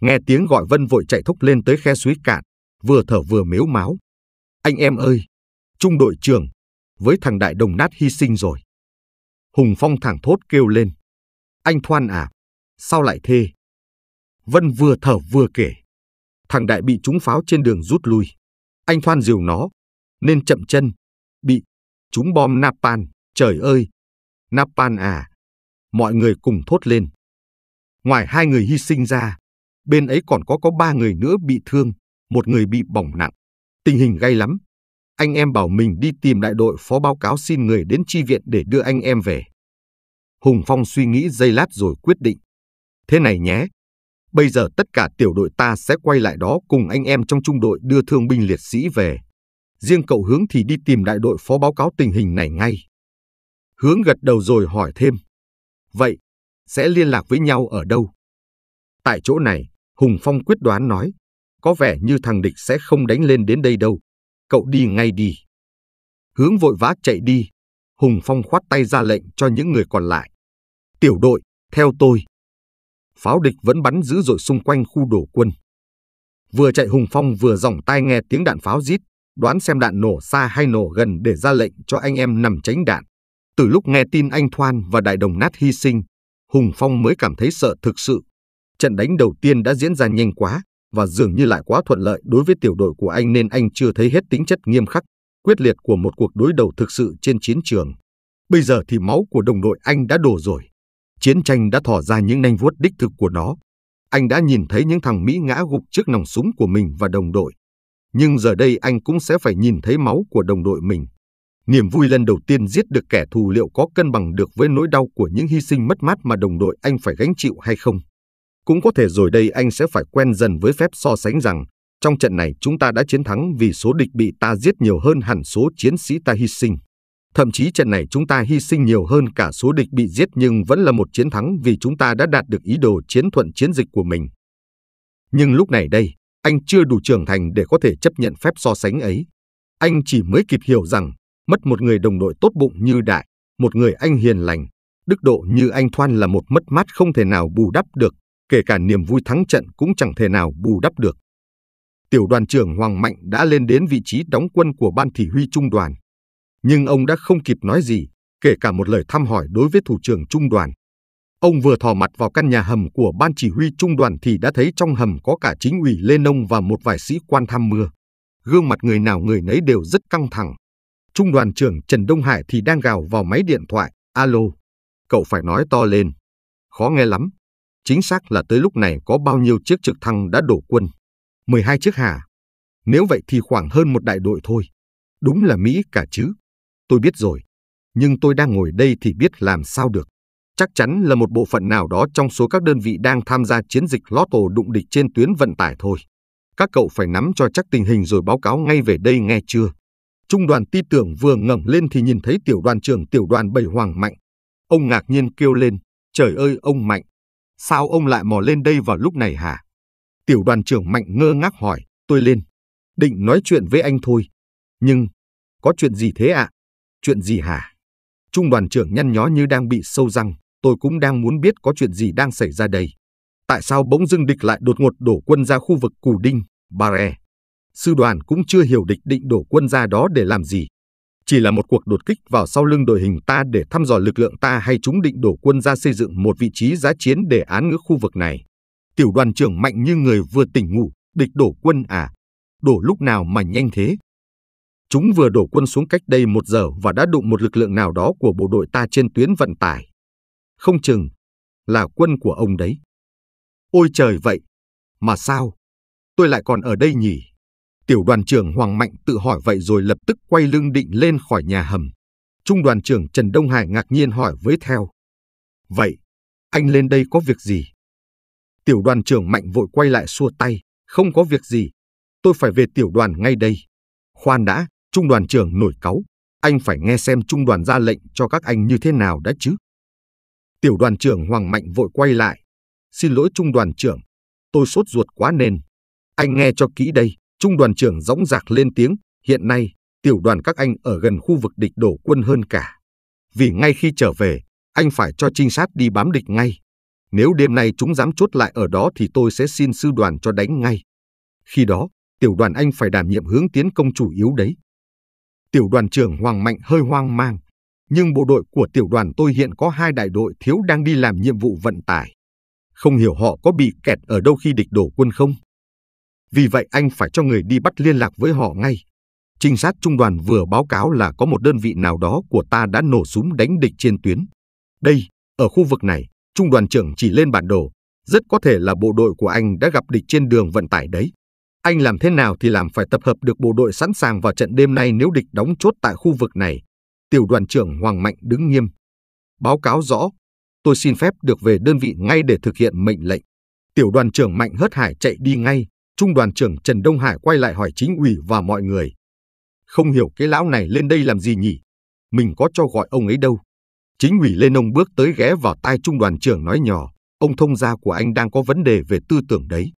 Nghe tiếng gọi Vân vội chạy thúc lên tới khe suối cạn, vừa thở vừa mếu máo. Anh em ơi, trung đội trưởng, với thằng Đại Đồng nát hy sinh rồi. Hùng Phong thẳng thốt kêu lên. Anh Thoan à, sao lại thế? Vân vừa thở vừa kể. Thằng Đại bị trúng pháo trên đường rút lui. Anh Thoan dìu nó, nên chậm chân, bị trúng bom Napan, trời ơi! Napan à! Mọi người cùng thốt lên. Ngoài hai người hy sinh ra, bên ấy còn có có ba người nữa bị thương một người bị bỏng nặng. Tình hình gay lắm. Anh em bảo mình đi tìm đại đội phó báo cáo xin người đến chi viện để đưa anh em về. Hùng Phong suy nghĩ giây lát rồi quyết định. Thế này nhé, bây giờ tất cả tiểu đội ta sẽ quay lại đó cùng anh em trong trung đội đưa thương binh liệt sĩ về. Riêng cậu Hướng thì đi tìm đại đội phó báo cáo tình hình này ngay. Hướng gật đầu rồi hỏi thêm. Vậy, sẽ liên lạc với nhau ở đâu? Tại chỗ này, Hùng Phong quyết đoán nói. Có vẻ như thằng địch sẽ không đánh lên đến đây đâu. Cậu đi ngay đi. Hướng vội vã chạy đi. Hùng Phong khoát tay ra lệnh cho những người còn lại. Tiểu đội, theo tôi. Pháo địch vẫn bắn dữ dội xung quanh khu đổ quân. Vừa chạy Hùng Phong vừa dòng tai nghe tiếng đạn pháo rít, đoán xem đạn nổ xa hay nổ gần để ra lệnh cho anh em nằm tránh đạn. Từ lúc nghe tin anh Thoan và Đại Đồng Nát hy sinh, Hùng Phong mới cảm thấy sợ thực sự. Trận đánh đầu tiên đã diễn ra nhanh quá, và dường như lại quá thuận lợi đối với tiểu đội của anh nên anh chưa thấy hết tính chất nghiêm khắc, quyết liệt của một cuộc đối đầu thực sự trên chiến trường. Bây giờ thì máu của đồng đội anh đã đổ rồi. Chiến tranh đã thỏ ra những nanh vuốt đích thực của nó. Anh đã nhìn thấy những thằng Mỹ ngã gục trước nòng súng của mình và đồng đội. Nhưng giờ đây anh cũng sẽ phải nhìn thấy máu của đồng đội mình. Niềm vui lần đầu tiên giết được kẻ thù liệu có cân bằng được với nỗi đau của những hy sinh mất mát mà đồng đội anh phải gánh chịu hay không? Cũng có thể rồi đây anh sẽ phải quen dần với phép so sánh rằng trong trận này chúng ta đã chiến thắng vì số địch bị ta giết nhiều hơn hẳn số chiến sĩ ta hy sinh. Thậm chí trận này chúng ta hy sinh nhiều hơn cả số địch bị giết nhưng vẫn là một chiến thắng vì chúng ta đã đạt được ý đồ chiến thuận chiến dịch của mình. Nhưng lúc này đây, anh chưa đủ trưởng thành để có thể chấp nhận phép so sánh ấy. Anh chỉ mới kịp hiểu rằng mất một người đồng đội tốt bụng như đại, một người anh hiền lành, đức độ như anh Thoan là một mất mát không thể nào bù đắp được kể cả niềm vui thắng trận cũng chẳng thể nào bù đắp được. Tiểu đoàn trưởng Hoàng Mạnh đã lên đến vị trí đóng quân của ban chỉ huy trung đoàn, nhưng ông đã không kịp nói gì, kể cả một lời thăm hỏi đối với thủ trưởng trung đoàn. Ông vừa thò mặt vào căn nhà hầm của ban chỉ huy trung đoàn thì đã thấy trong hầm có cả chính ủy Lê Nông và một vài sĩ quan tham mưa. Gương mặt người nào người nấy đều rất căng thẳng. Trung đoàn trưởng Trần Đông Hải thì đang gào vào máy điện thoại, alo. Cậu phải nói to lên. Khó nghe lắm chính xác là tới lúc này có bao nhiêu chiếc trực thăng đã đổ quân. 12 chiếc hà. Nếu vậy thì khoảng hơn một đại đội thôi. Đúng là Mỹ cả chứ. Tôi biết rồi. Nhưng tôi đang ngồi đây thì biết làm sao được. Chắc chắn là một bộ phận nào đó trong số các đơn vị đang tham gia chiến dịch lót tổ đụng địch trên tuyến vận tải thôi. Các cậu phải nắm cho chắc tình hình rồi báo cáo ngay về đây nghe chưa. Trung đoàn ti tưởng vừa ngẩng lên thì nhìn thấy tiểu đoàn trưởng tiểu đoàn bảy Hoàng Mạnh. Ông ngạc nhiên kêu lên, trời ơi ông Mạnh, Sao ông lại mò lên đây vào lúc này hả? Tiểu đoàn trưởng Mạnh ngơ ngác hỏi, tôi lên. Định nói chuyện với anh thôi. Nhưng, có chuyện gì thế ạ? Chuyện gì hả? Trung đoàn trưởng nhăn nhó như đang bị sâu răng, tôi cũng đang muốn biết có chuyện gì đang xảy ra đây. Tại sao bỗng dưng địch lại đột ngột đổ quân ra khu vực Cù Đinh, Bà Rè? Sư đoàn cũng chưa hiểu địch định đổ quân ra đó để làm gì chỉ là một cuộc đột kích vào sau lưng đội hình ta để thăm dò lực lượng ta hay chúng định đổ quân ra xây dựng một vị trí giá chiến để án ngữ khu vực này. Tiểu đoàn trưởng mạnh như người vừa tỉnh ngủ, địch đổ quân à? Đổ lúc nào mà nhanh thế? Chúng vừa đổ quân xuống cách đây một giờ và đã đụng một lực lượng nào đó của bộ đội ta trên tuyến vận tải. Không chừng, là quân của ông đấy. Ôi trời vậy, mà sao? Tôi lại còn ở đây nhỉ? Tiểu đoàn trưởng Hoàng Mạnh tự hỏi vậy rồi lập tức quay lưng định lên khỏi nhà hầm. Trung đoàn trưởng Trần Đông Hải ngạc nhiên hỏi với theo. Vậy, anh lên đây có việc gì? Tiểu đoàn trưởng Mạnh vội quay lại xua tay. Không có việc gì. Tôi phải về tiểu đoàn ngay đây. Khoan đã, Trung đoàn trưởng nổi cáu. Anh phải nghe xem Trung đoàn ra lệnh cho các anh như thế nào đã chứ. Tiểu đoàn trưởng Hoàng Mạnh vội quay lại. Xin lỗi Trung đoàn trưởng, tôi sốt ruột quá nên. Anh nghe cho kỹ đây. Trung đoàn trưởng dõng dạc lên tiếng, hiện nay, tiểu đoàn các anh ở gần khu vực địch đổ quân hơn cả. Vì ngay khi trở về, anh phải cho trinh sát đi bám địch ngay. Nếu đêm nay chúng dám chốt lại ở đó thì tôi sẽ xin sư đoàn cho đánh ngay. Khi đó, tiểu đoàn anh phải đảm nhiệm hướng tiến công chủ yếu đấy. Tiểu đoàn trưởng Hoàng Mạnh hơi hoang mang, nhưng bộ đội của tiểu đoàn tôi hiện có hai đại đội thiếu đang đi làm nhiệm vụ vận tải. Không hiểu họ có bị kẹt ở đâu khi địch đổ quân không? Vì vậy anh phải cho người đi bắt liên lạc với họ ngay. Trinh sát trung đoàn vừa báo cáo là có một đơn vị nào đó của ta đã nổ súng đánh địch trên tuyến. Đây, ở khu vực này, trung đoàn trưởng chỉ lên bản đồ. Rất có thể là bộ đội của anh đã gặp địch trên đường vận tải đấy. Anh làm thế nào thì làm phải tập hợp được bộ đội sẵn sàng vào trận đêm nay nếu địch đóng chốt tại khu vực này. Tiểu đoàn trưởng Hoàng Mạnh đứng nghiêm. Báo cáo rõ, tôi xin phép được về đơn vị ngay để thực hiện mệnh lệnh. Tiểu đoàn trưởng Mạnh hớt hải chạy đi ngay, Trung đoàn trưởng Trần Đông Hải quay lại hỏi chính ủy và mọi người. Không hiểu cái lão này lên đây làm gì nhỉ? Mình có cho gọi ông ấy đâu? Chính ủy Lê Nông bước tới ghé vào tai trung đoàn trưởng nói nhỏ, ông thông gia của anh đang có vấn đề về tư tưởng đấy.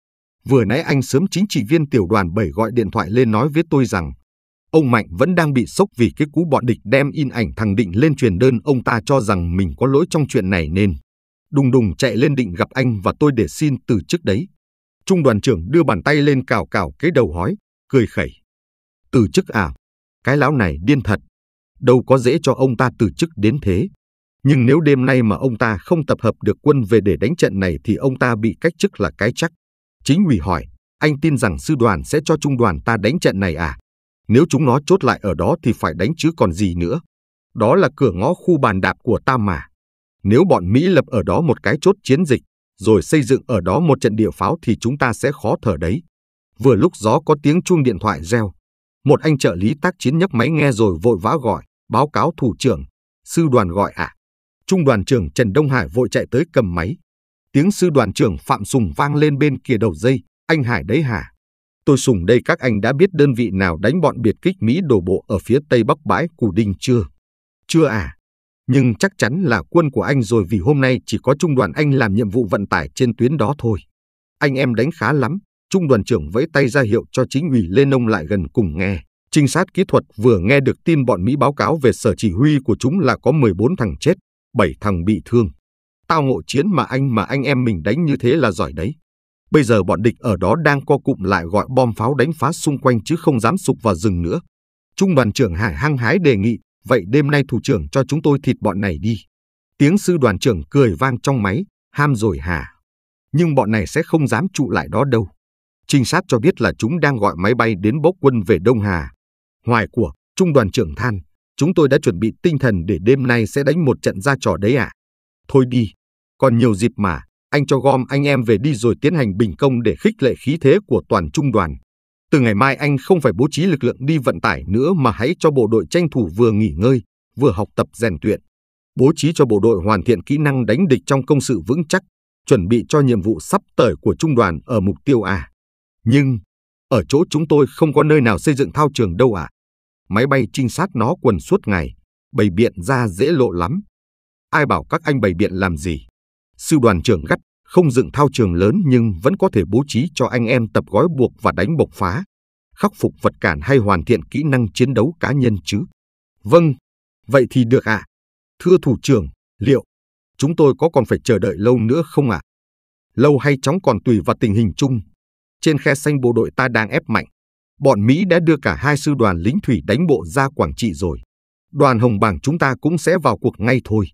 Vừa nãy anh sớm chính trị viên tiểu đoàn 7 gọi điện thoại lên nói với tôi rằng ông Mạnh vẫn đang bị sốc vì cái cú bọn địch đem in ảnh thằng Định lên truyền đơn ông ta cho rằng mình có lỗi trong chuyện này nên. Đùng đùng chạy lên định gặp anh và tôi để xin từ chức đấy. Trung đoàn trưởng đưa bàn tay lên cào cào cái đầu hói, cười khẩy. Từ chức à? Cái lão này điên thật. Đâu có dễ cho ông ta từ chức đến thế. Nhưng nếu đêm nay mà ông ta không tập hợp được quân về để đánh trận này thì ông ta bị cách chức là cái chắc. Chính ủy hỏi, anh tin rằng sư đoàn sẽ cho trung đoàn ta đánh trận này à? Nếu chúng nó chốt lại ở đó thì phải đánh chứ còn gì nữa. Đó là cửa ngõ khu bàn đạp của ta mà. Nếu bọn Mỹ lập ở đó một cái chốt chiến dịch rồi xây dựng ở đó một trận địa pháo thì chúng ta sẽ khó thở đấy. Vừa lúc gió có tiếng chuông điện thoại reo. Một anh trợ lý tác chiến nhấc máy nghe rồi vội vã gọi, báo cáo thủ trưởng, sư đoàn gọi ạ. À. Trung đoàn trưởng Trần Đông Hải vội chạy tới cầm máy. Tiếng sư đoàn trưởng Phạm Sùng vang lên bên kia đầu dây, anh Hải đấy hả? Tôi sùng đây các anh đã biết đơn vị nào đánh bọn biệt kích Mỹ đổ bộ ở phía tây bắc bãi Cù Đinh chưa? Chưa à? nhưng chắc chắn là quân của anh rồi vì hôm nay chỉ có trung đoàn anh làm nhiệm vụ vận tải trên tuyến đó thôi. Anh em đánh khá lắm, trung đoàn trưởng vẫy tay ra hiệu cho chính ủy Lê Nông lại gần cùng nghe. Trinh sát kỹ thuật vừa nghe được tin bọn Mỹ báo cáo về sở chỉ huy của chúng là có 14 thằng chết, 7 thằng bị thương. Tao ngộ chiến mà anh mà anh em mình đánh như thế là giỏi đấy. Bây giờ bọn địch ở đó đang co cụm lại gọi bom pháo đánh phá xung quanh chứ không dám sụp vào rừng nữa. Trung đoàn trưởng Hải hăng hái đề nghị vậy đêm nay thủ trưởng cho chúng tôi thịt bọn này đi. Tiếng sư đoàn trưởng cười vang trong máy, ham rồi hả. Nhưng bọn này sẽ không dám trụ lại đó đâu. Trinh sát cho biết là chúng đang gọi máy bay đến bốc quân về Đông Hà. Hoài của, trung đoàn trưởng than, chúng tôi đã chuẩn bị tinh thần để đêm nay sẽ đánh một trận ra trò đấy à. Thôi đi, còn nhiều dịp mà, anh cho gom anh em về đi rồi tiến hành bình công để khích lệ khí thế của toàn trung đoàn. Từ ngày mai anh không phải bố trí lực lượng đi vận tải nữa mà hãy cho bộ đội tranh thủ vừa nghỉ ngơi, vừa học tập rèn luyện. Bố trí cho bộ đội hoàn thiện kỹ năng đánh địch trong công sự vững chắc, chuẩn bị cho nhiệm vụ sắp tới của trung đoàn ở mục tiêu A. Nhưng, ở chỗ chúng tôi không có nơi nào xây dựng thao trường đâu ạ. À. Máy bay trinh sát nó quần suốt ngày, bày biện ra dễ lộ lắm. Ai bảo các anh bày biện làm gì? Sư đoàn trưởng gắt không dựng thao trường lớn nhưng vẫn có thể bố trí cho anh em tập gói buộc và đánh bộc phá, khắc phục vật cản hay hoàn thiện kỹ năng chiến đấu cá nhân chứ. Vâng, vậy thì được ạ. À? Thưa thủ trưởng, liệu chúng tôi có còn phải chờ đợi lâu nữa không ạ? À? Lâu hay chóng còn tùy vào tình hình chung. Trên khe xanh bộ đội ta đang ép mạnh. Bọn Mỹ đã đưa cả hai sư đoàn lính thủy đánh bộ ra Quảng Trị rồi. Đoàn Hồng Bàng chúng ta cũng sẽ vào cuộc ngay thôi.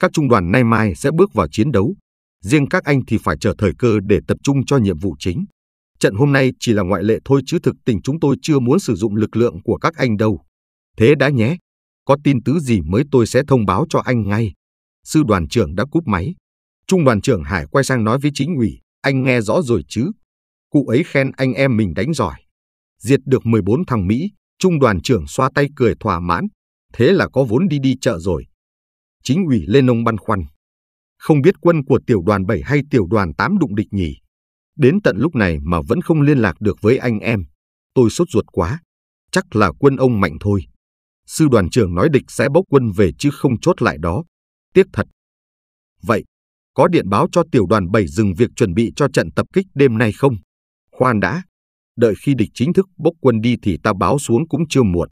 Các trung đoàn nay mai sẽ bước vào chiến đấu riêng các anh thì phải chờ thời cơ để tập trung cho nhiệm vụ chính. Trận hôm nay chỉ là ngoại lệ thôi chứ thực tình chúng tôi chưa muốn sử dụng lực lượng của các anh đâu. Thế đã nhé, có tin tứ gì mới tôi sẽ thông báo cho anh ngay. Sư đoàn trưởng đã cúp máy. Trung đoàn trưởng Hải quay sang nói với chính ủy, anh nghe rõ rồi chứ. Cụ ấy khen anh em mình đánh giỏi. Diệt được 14 thằng Mỹ, trung đoàn trưởng xoa tay cười thỏa mãn. Thế là có vốn đi đi chợ rồi. Chính ủy lên ông băn khoăn không biết quân của tiểu đoàn 7 hay tiểu đoàn 8 đụng địch nhỉ. Đến tận lúc này mà vẫn không liên lạc được với anh em. Tôi sốt ruột quá. Chắc là quân ông mạnh thôi. Sư đoàn trưởng nói địch sẽ bốc quân về chứ không chốt lại đó. Tiếc thật. Vậy, có điện báo cho tiểu đoàn 7 dừng việc chuẩn bị cho trận tập kích đêm nay không? Khoan đã. Đợi khi địch chính thức bốc quân đi thì ta báo xuống cũng chưa muộn.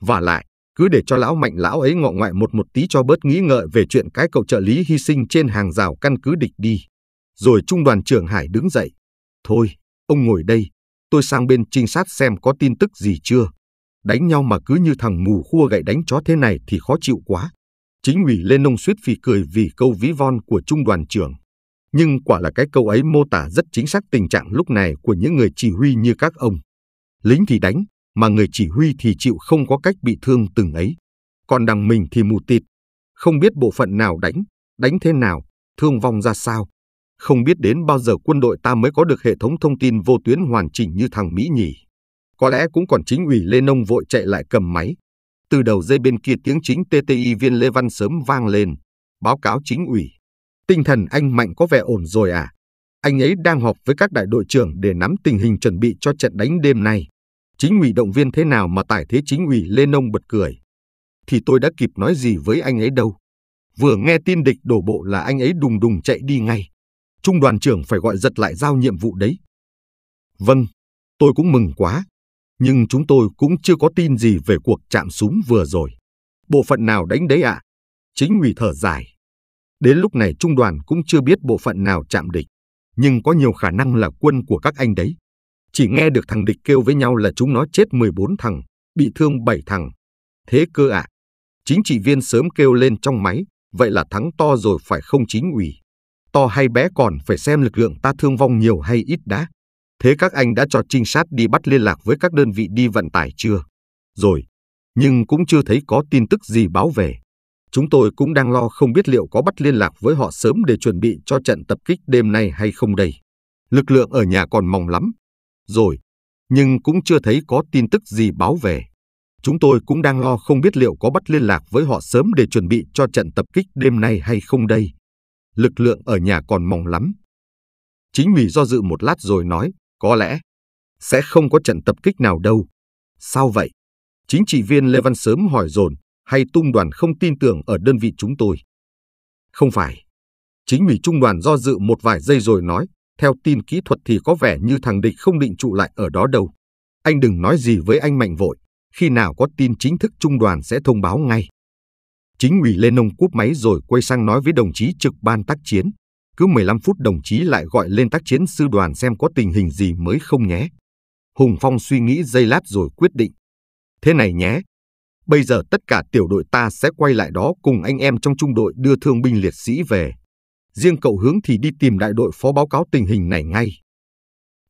Và lại, cứ để cho lão mạnh lão ấy ngọ ngoại một một tí cho bớt nghĩ ngợi về chuyện cái cậu trợ lý hy sinh trên hàng rào căn cứ địch đi. Rồi trung đoàn trưởng Hải đứng dậy. Thôi, ông ngồi đây, tôi sang bên trinh sát xem có tin tức gì chưa. Đánh nhau mà cứ như thằng mù khua gậy đánh chó thế này thì khó chịu quá. Chính ủy Lê Nông suýt phì cười vì câu ví von của trung đoàn trưởng. Nhưng quả là cái câu ấy mô tả rất chính xác tình trạng lúc này của những người chỉ huy như các ông. Lính thì đánh, mà người chỉ huy thì chịu không có cách bị thương từng ấy. Còn đằng mình thì mù tịt, không biết bộ phận nào đánh, đánh thế nào, thương vong ra sao. Không biết đến bao giờ quân đội ta mới có được hệ thống thông tin vô tuyến hoàn chỉnh như thằng Mỹ nhỉ. Có lẽ cũng còn chính ủy Lê Nông vội chạy lại cầm máy. Từ đầu dây bên kia tiếng chính TTI viên Lê Văn sớm vang lên, báo cáo chính ủy. Tinh thần anh Mạnh có vẻ ổn rồi à? Anh ấy đang họp với các đại đội trưởng để nắm tình hình chuẩn bị cho trận đánh đêm nay. Chính ủy động viên thế nào mà tải thế chính ủy Lê Nông bật cười. Thì tôi đã kịp nói gì với anh ấy đâu. Vừa nghe tin địch đổ bộ là anh ấy đùng đùng chạy đi ngay. Trung đoàn trưởng phải gọi giật lại giao nhiệm vụ đấy. Vâng, tôi cũng mừng quá. Nhưng chúng tôi cũng chưa có tin gì về cuộc chạm súng vừa rồi. Bộ phận nào đánh đấy ạ? À? Chính ủy thở dài. Đến lúc này trung đoàn cũng chưa biết bộ phận nào chạm địch, nhưng có nhiều khả năng là quân của các anh đấy. Chỉ nghe được thằng địch kêu với nhau là chúng nó chết 14 thằng, bị thương 7 thằng. Thế cơ ạ. À? Chính trị viên sớm kêu lên trong máy, vậy là thắng to rồi phải không chính ủy. To hay bé còn phải xem lực lượng ta thương vong nhiều hay ít đã. Thế các anh đã cho trinh sát đi bắt liên lạc với các đơn vị đi vận tải chưa? Rồi, nhưng cũng chưa thấy có tin tức gì báo về. Chúng tôi cũng đang lo không biết liệu có bắt liên lạc với họ sớm để chuẩn bị cho trận tập kích đêm nay hay không đây. Lực lượng ở nhà còn mỏng lắm, rồi, nhưng cũng chưa thấy có tin tức gì báo về. Chúng tôi cũng đang lo không biết liệu có bắt liên lạc với họ sớm để chuẩn bị cho trận tập kích đêm nay hay không đây. Lực lượng ở nhà còn mỏng lắm. Chính Mì do dự một lát rồi nói, có lẽ sẽ không có trận tập kích nào đâu. Sao vậy? Chính trị viên Lê Văn sớm hỏi dồn, hay tung đoàn không tin tưởng ở đơn vị chúng tôi? Không phải. Chính ủy trung đoàn do dự một vài giây rồi nói, theo tin kỹ thuật thì có vẻ như thằng địch không định trụ lại ở đó đâu. Anh đừng nói gì với anh mạnh vội, khi nào có tin chính thức trung đoàn sẽ thông báo ngay. Chính ủy Lê Nông cúp máy rồi quay sang nói với đồng chí trực ban tác chiến. Cứ 15 phút đồng chí lại gọi lên tác chiến sư đoàn xem có tình hình gì mới không nhé. Hùng Phong suy nghĩ dây lát rồi quyết định. Thế này nhé, bây giờ tất cả tiểu đội ta sẽ quay lại đó cùng anh em trong trung đội đưa thương binh liệt sĩ về riêng cậu Hướng thì đi tìm đại đội phó báo cáo tình hình này ngay.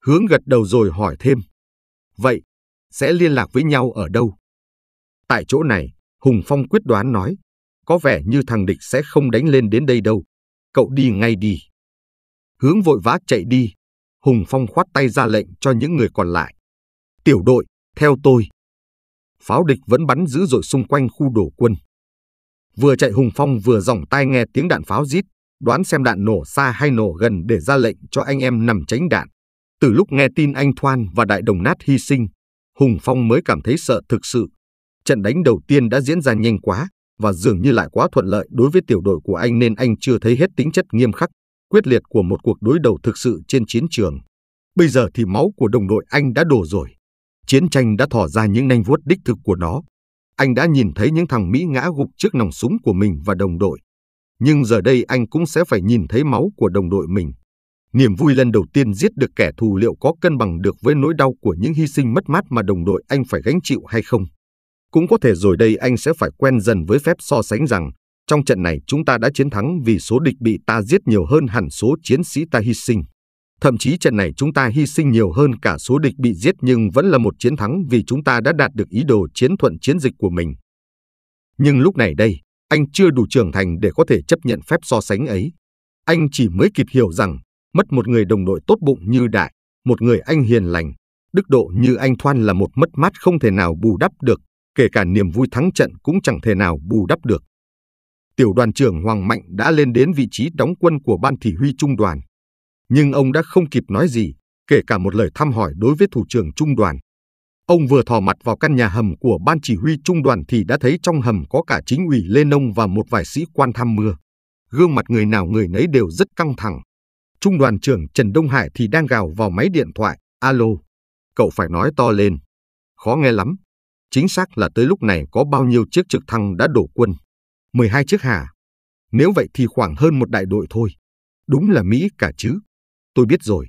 Hướng gật đầu rồi hỏi thêm. Vậy, sẽ liên lạc với nhau ở đâu? Tại chỗ này, Hùng Phong quyết đoán nói, có vẻ như thằng địch sẽ không đánh lên đến đây đâu. Cậu đi ngay đi. Hướng vội vã chạy đi. Hùng Phong khoát tay ra lệnh cho những người còn lại. Tiểu đội, theo tôi. Pháo địch vẫn bắn dữ dội xung quanh khu đổ quân. Vừa chạy Hùng Phong vừa dòng tai nghe tiếng đạn pháo rít, đoán xem đạn nổ xa hay nổ gần để ra lệnh cho anh em nằm tránh đạn. Từ lúc nghe tin anh Thoan và Đại Đồng Nát hy sinh, Hùng Phong mới cảm thấy sợ thực sự. Trận đánh đầu tiên đã diễn ra nhanh quá và dường như lại quá thuận lợi đối với tiểu đội của anh nên anh chưa thấy hết tính chất nghiêm khắc, quyết liệt của một cuộc đối đầu thực sự trên chiến trường. Bây giờ thì máu của đồng đội anh đã đổ rồi. Chiến tranh đã thỏ ra những nanh vuốt đích thực của nó. Anh đã nhìn thấy những thằng Mỹ ngã gục trước nòng súng của mình và đồng đội nhưng giờ đây anh cũng sẽ phải nhìn thấy máu của đồng đội mình. Niềm vui lần đầu tiên giết được kẻ thù liệu có cân bằng được với nỗi đau của những hy sinh mất mát mà đồng đội anh phải gánh chịu hay không? Cũng có thể rồi đây anh sẽ phải quen dần với phép so sánh rằng trong trận này chúng ta đã chiến thắng vì số địch bị ta giết nhiều hơn hẳn số chiến sĩ ta hy sinh. Thậm chí trận này chúng ta hy sinh nhiều hơn cả số địch bị giết nhưng vẫn là một chiến thắng vì chúng ta đã đạt được ý đồ chiến thuận chiến dịch của mình. Nhưng lúc này đây, anh chưa đủ trưởng thành để có thể chấp nhận phép so sánh ấy. Anh chỉ mới kịp hiểu rằng mất một người đồng đội tốt bụng như Đại, một người anh hiền lành, đức độ như anh Thoan là một mất mát không thể nào bù đắp được, kể cả niềm vui thắng trận cũng chẳng thể nào bù đắp được. Tiểu đoàn trưởng Hoàng Mạnh đã lên đến vị trí đóng quân của ban chỉ huy trung đoàn. Nhưng ông đã không kịp nói gì, kể cả một lời thăm hỏi đối với thủ trưởng trung đoàn. Ông vừa thò mặt vào căn nhà hầm của ban chỉ huy trung đoàn thì đã thấy trong hầm có cả chính ủy Lê Nông và một vài sĩ quan tham mưa. Gương mặt người nào người nấy đều rất căng thẳng. Trung đoàn trưởng Trần Đông Hải thì đang gào vào máy điện thoại, alo. Cậu phải nói to lên. Khó nghe lắm. Chính xác là tới lúc này có bao nhiêu chiếc trực thăng đã đổ quân. 12 chiếc hả? Nếu vậy thì khoảng hơn một đại đội thôi. Đúng là Mỹ cả chứ. Tôi biết rồi.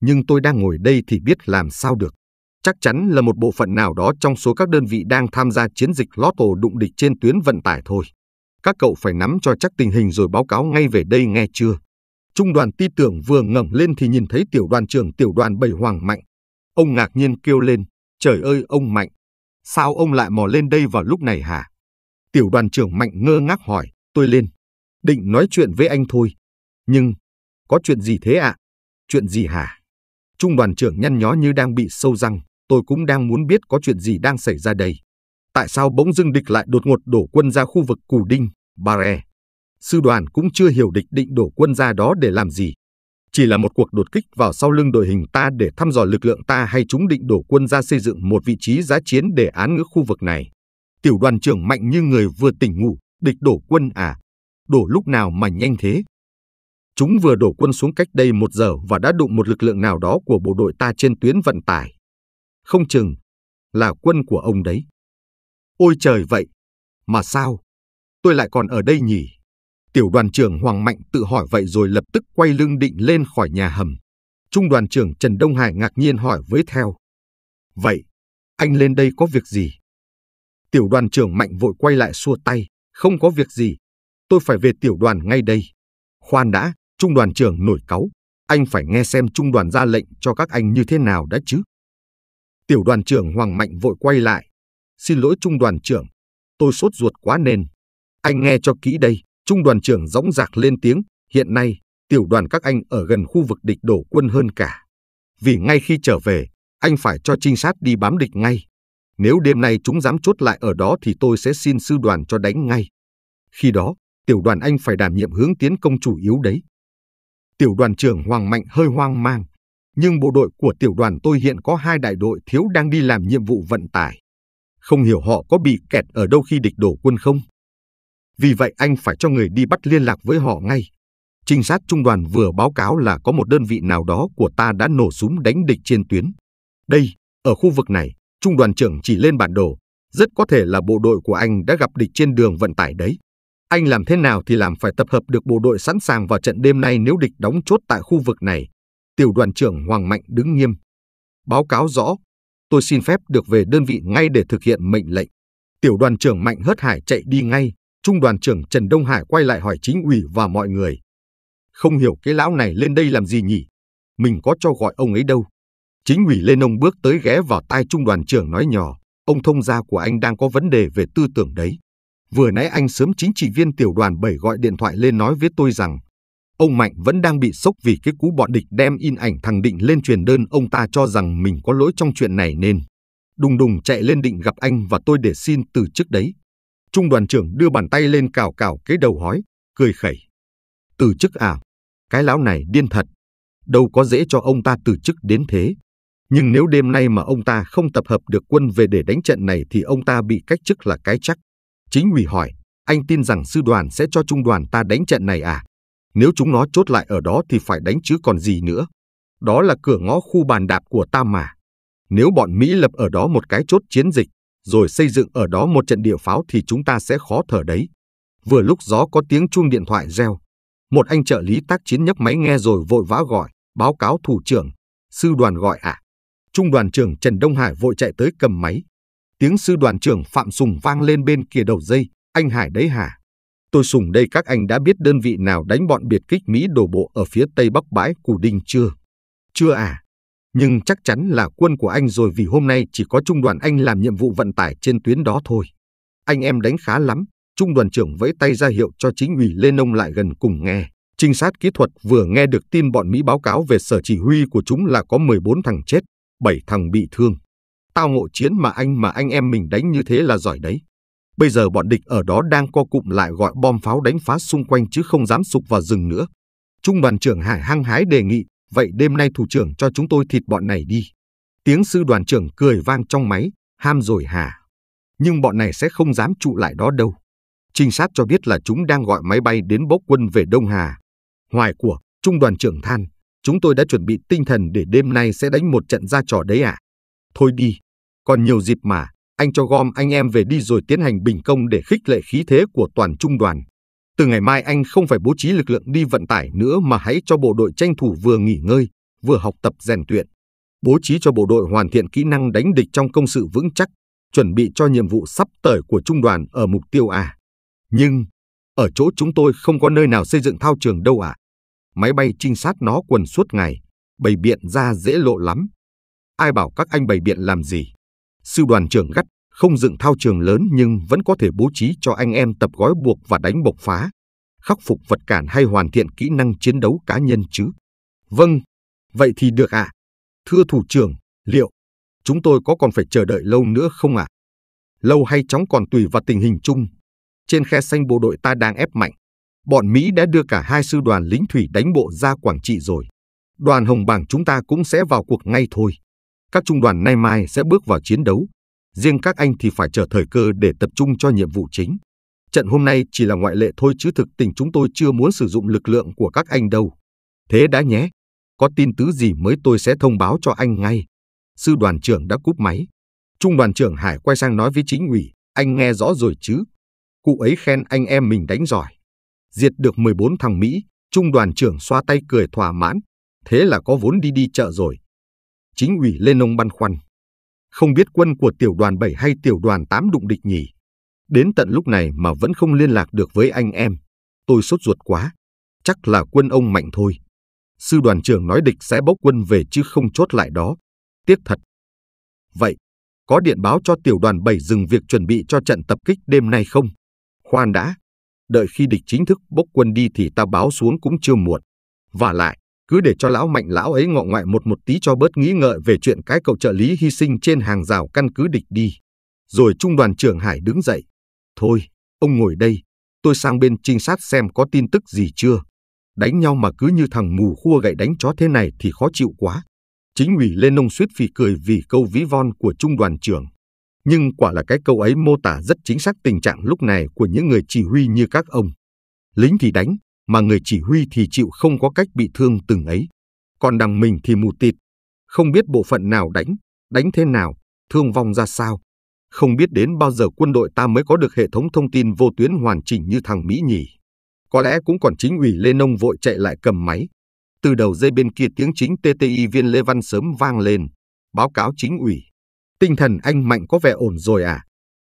Nhưng tôi đang ngồi đây thì biết làm sao được chắc chắn là một bộ phận nào đó trong số các đơn vị đang tham gia chiến dịch Lotto đụng địch trên tuyến vận tải thôi. Các cậu phải nắm cho chắc tình hình rồi báo cáo ngay về đây nghe chưa? Trung đoàn ti tưởng vừa ngẩng lên thì nhìn thấy tiểu đoàn trưởng tiểu đoàn bảy Hoàng Mạnh. Ông ngạc nhiên kêu lên, trời ơi ông Mạnh, sao ông lại mò lên đây vào lúc này hả? Tiểu đoàn trưởng Mạnh ngơ ngác hỏi, tôi lên, định nói chuyện với anh thôi. Nhưng, có chuyện gì thế ạ? À? Chuyện gì hả? Trung đoàn trưởng nhăn nhó như đang bị sâu răng. Tôi cũng đang muốn biết có chuyện gì đang xảy ra đây. Tại sao bỗng dưng địch lại đột ngột đổ quân ra khu vực Cù Đinh, Barre? Sư đoàn cũng chưa hiểu địch định đổ quân ra đó để làm gì. Chỉ là một cuộc đột kích vào sau lưng đội hình ta để thăm dò lực lượng ta hay chúng định đổ quân ra xây dựng một vị trí giá chiến để án ngữ khu vực này. Tiểu đoàn trưởng mạnh như người vừa tỉnh ngủ, địch đổ quân à? Đổ lúc nào mà nhanh thế? Chúng vừa đổ quân xuống cách đây một giờ và đã đụng một lực lượng nào đó của bộ đội ta trên tuyến vận tải không chừng là quân của ông đấy. Ôi trời vậy, mà sao? Tôi lại còn ở đây nhỉ? Tiểu đoàn trưởng Hoàng Mạnh tự hỏi vậy rồi lập tức quay lưng định lên khỏi nhà hầm. Trung đoàn trưởng Trần Đông Hải ngạc nhiên hỏi với theo. Vậy, anh lên đây có việc gì? Tiểu đoàn trưởng Mạnh vội quay lại xua tay. Không có việc gì. Tôi phải về tiểu đoàn ngay đây. Khoan đã, Trung đoàn trưởng nổi cáu. Anh phải nghe xem trung đoàn ra lệnh cho các anh như thế nào đã chứ. Tiểu đoàn trưởng Hoàng Mạnh vội quay lại. Xin lỗi trung đoàn trưởng, tôi sốt ruột quá nên. Anh nghe cho kỹ đây, trung đoàn trưởng dõng dạc lên tiếng. Hiện nay, tiểu đoàn các anh ở gần khu vực địch đổ quân hơn cả. Vì ngay khi trở về, anh phải cho trinh sát đi bám địch ngay. Nếu đêm nay chúng dám chốt lại ở đó thì tôi sẽ xin sư đoàn cho đánh ngay. Khi đó, tiểu đoàn anh phải đảm nhiệm hướng tiến công chủ yếu đấy. Tiểu đoàn trưởng Hoàng Mạnh hơi hoang mang nhưng bộ đội của tiểu đoàn tôi hiện có hai đại đội thiếu đang đi làm nhiệm vụ vận tải. Không hiểu họ có bị kẹt ở đâu khi địch đổ quân không? Vì vậy anh phải cho người đi bắt liên lạc với họ ngay. Trinh sát trung đoàn vừa báo cáo là có một đơn vị nào đó của ta đã nổ súng đánh địch trên tuyến. Đây, ở khu vực này, trung đoàn trưởng chỉ lên bản đồ. Rất có thể là bộ đội của anh đã gặp địch trên đường vận tải đấy. Anh làm thế nào thì làm phải tập hợp được bộ đội sẵn sàng vào trận đêm nay nếu địch đóng chốt tại khu vực này, tiểu đoàn trưởng Hoàng Mạnh đứng nghiêm. Báo cáo rõ, tôi xin phép được về đơn vị ngay để thực hiện mệnh lệnh. Tiểu đoàn trưởng Mạnh Hớt Hải chạy đi ngay, trung đoàn trưởng Trần Đông Hải quay lại hỏi chính ủy và mọi người. Không hiểu cái lão này lên đây làm gì nhỉ? Mình có cho gọi ông ấy đâu. Chính ủy Lê Nông bước tới ghé vào tai trung đoàn trưởng nói nhỏ, ông thông gia của anh đang có vấn đề về tư tưởng đấy. Vừa nãy anh sớm chính trị viên tiểu đoàn 7 gọi điện thoại lên nói với tôi rằng Ông Mạnh vẫn đang bị sốc vì cái cú bọn địch đem in ảnh thằng Định lên truyền đơn ông ta cho rằng mình có lỗi trong chuyện này nên. Đùng đùng chạy lên Định gặp anh và tôi để xin từ chức đấy. Trung đoàn trưởng đưa bàn tay lên cào cào cái đầu hói, cười khẩy. Từ chức à? Cái lão này điên thật. Đâu có dễ cho ông ta từ chức đến thế. Nhưng nếu đêm nay mà ông ta không tập hợp được quân về để đánh trận này thì ông ta bị cách chức là cái chắc. Chính ủy hỏi, anh tin rằng sư đoàn sẽ cho trung đoàn ta đánh trận này à? Nếu chúng nó chốt lại ở đó thì phải đánh chứ còn gì nữa. Đó là cửa ngõ khu bàn đạp của ta mà. Nếu bọn Mỹ lập ở đó một cái chốt chiến dịch, rồi xây dựng ở đó một trận địa pháo thì chúng ta sẽ khó thở đấy. Vừa lúc gió có tiếng chuông điện thoại reo. Một anh trợ lý tác chiến nhấc máy nghe rồi vội vã gọi, báo cáo thủ trưởng. Sư đoàn gọi à? Trung đoàn trưởng Trần Đông Hải vội chạy tới cầm máy. Tiếng sư đoàn trưởng Phạm Sùng vang lên bên kia đầu dây. Anh Hải đấy hả? Tôi sùng đây các anh đã biết đơn vị nào đánh bọn biệt kích Mỹ đổ bộ ở phía tây bắc bãi Cù Đinh chưa? Chưa à? Nhưng chắc chắn là quân của anh rồi vì hôm nay chỉ có trung đoàn anh làm nhiệm vụ vận tải trên tuyến đó thôi. Anh em đánh khá lắm, trung đoàn trưởng vẫy tay ra hiệu cho chính ủy Lê Nông lại gần cùng nghe. Trinh sát kỹ thuật vừa nghe được tin bọn Mỹ báo cáo về sở chỉ huy của chúng là có 14 thằng chết, 7 thằng bị thương. Tao ngộ chiến mà anh mà anh em mình đánh như thế là giỏi đấy. Bây giờ bọn địch ở đó đang co cụm lại gọi bom pháo đánh phá xung quanh chứ không dám sụp vào rừng nữa. Trung đoàn trưởng Hải hăng hái đề nghị, vậy đêm nay thủ trưởng cho chúng tôi thịt bọn này đi. Tiếng sư đoàn trưởng cười vang trong máy, ham rồi hả. Nhưng bọn này sẽ không dám trụ lại đó đâu. Trinh sát cho biết là chúng đang gọi máy bay đến bốc quân về Đông Hà. Hoài của, Trung đoàn trưởng than, chúng tôi đã chuẩn bị tinh thần để đêm nay sẽ đánh một trận ra trò đấy à. Thôi đi, còn nhiều dịp mà, anh cho gom anh em về đi rồi tiến hành bình công để khích lệ khí thế của toàn trung đoàn. Từ ngày mai anh không phải bố trí lực lượng đi vận tải nữa mà hãy cho bộ đội tranh thủ vừa nghỉ ngơi, vừa học tập rèn luyện. Bố trí cho bộ đội hoàn thiện kỹ năng đánh địch trong công sự vững chắc, chuẩn bị cho nhiệm vụ sắp tới của trung đoàn ở mục tiêu A. Nhưng, ở chỗ chúng tôi không có nơi nào xây dựng thao trường đâu ạ. À. Máy bay trinh sát nó quần suốt ngày, bày biện ra dễ lộ lắm. Ai bảo các anh bày biện làm gì? sư đoàn trưởng gắt, không dựng thao trường lớn nhưng vẫn có thể bố trí cho anh em tập gói buộc và đánh bộc phá, khắc phục vật cản hay hoàn thiện kỹ năng chiến đấu cá nhân chứ. Vâng, vậy thì được ạ. À? Thưa thủ trưởng, liệu chúng tôi có còn phải chờ đợi lâu nữa không ạ? À? Lâu hay chóng còn tùy vào tình hình chung. Trên khe xanh bộ đội ta đang ép mạnh. Bọn Mỹ đã đưa cả hai sư đoàn lính thủy đánh bộ ra Quảng Trị rồi. Đoàn Hồng bảng chúng ta cũng sẽ vào cuộc ngay thôi các trung đoàn nay mai sẽ bước vào chiến đấu, riêng các anh thì phải chờ thời cơ để tập trung cho nhiệm vụ chính. Trận hôm nay chỉ là ngoại lệ thôi chứ thực tình chúng tôi chưa muốn sử dụng lực lượng của các anh đâu. Thế đã nhé, có tin tứ gì mới tôi sẽ thông báo cho anh ngay. Sư đoàn trưởng đã cúp máy. Trung đoàn trưởng Hải quay sang nói với chính ủy, anh nghe rõ rồi chứ. Cụ ấy khen anh em mình đánh giỏi. Diệt được 14 thằng Mỹ, trung đoàn trưởng xoa tay cười thỏa mãn. Thế là có vốn đi đi chợ rồi chính ủy Lê Nông băn khoăn. Không biết quân của tiểu đoàn 7 hay tiểu đoàn 8 đụng địch nhỉ? Đến tận lúc này mà vẫn không liên lạc được với anh em. Tôi sốt ruột quá. Chắc là quân ông mạnh thôi. Sư đoàn trưởng nói địch sẽ bốc quân về chứ không chốt lại đó. Tiếc thật. Vậy, có điện báo cho tiểu đoàn 7 dừng việc chuẩn bị cho trận tập kích đêm nay không? Khoan đã. Đợi khi địch chính thức bốc quân đi thì ta báo xuống cũng chưa muộn. Và lại, cứ để cho lão mạnh lão ấy ngọ ngoại một một tí cho bớt nghĩ ngợi về chuyện cái cậu trợ lý hy sinh trên hàng rào căn cứ địch đi. Rồi trung đoàn trưởng Hải đứng dậy. Thôi, ông ngồi đây, tôi sang bên trinh sát xem có tin tức gì chưa. Đánh nhau mà cứ như thằng mù khua gậy đánh chó thế này thì khó chịu quá. Chính ủy Lê Nông suýt phì cười vì câu ví von của trung đoàn trưởng. Nhưng quả là cái câu ấy mô tả rất chính xác tình trạng lúc này của những người chỉ huy như các ông. Lính thì đánh, mà người chỉ huy thì chịu không có cách bị thương từng ấy. Còn đằng mình thì mù tịt, không biết bộ phận nào đánh, đánh thế nào, thương vong ra sao. Không biết đến bao giờ quân đội ta mới có được hệ thống thông tin vô tuyến hoàn chỉnh như thằng Mỹ nhỉ. Có lẽ cũng còn chính ủy Lê Nông vội chạy lại cầm máy. Từ đầu dây bên kia tiếng chính TTI viên Lê Văn sớm vang lên, báo cáo chính ủy. Tinh thần anh Mạnh có vẻ ổn rồi à?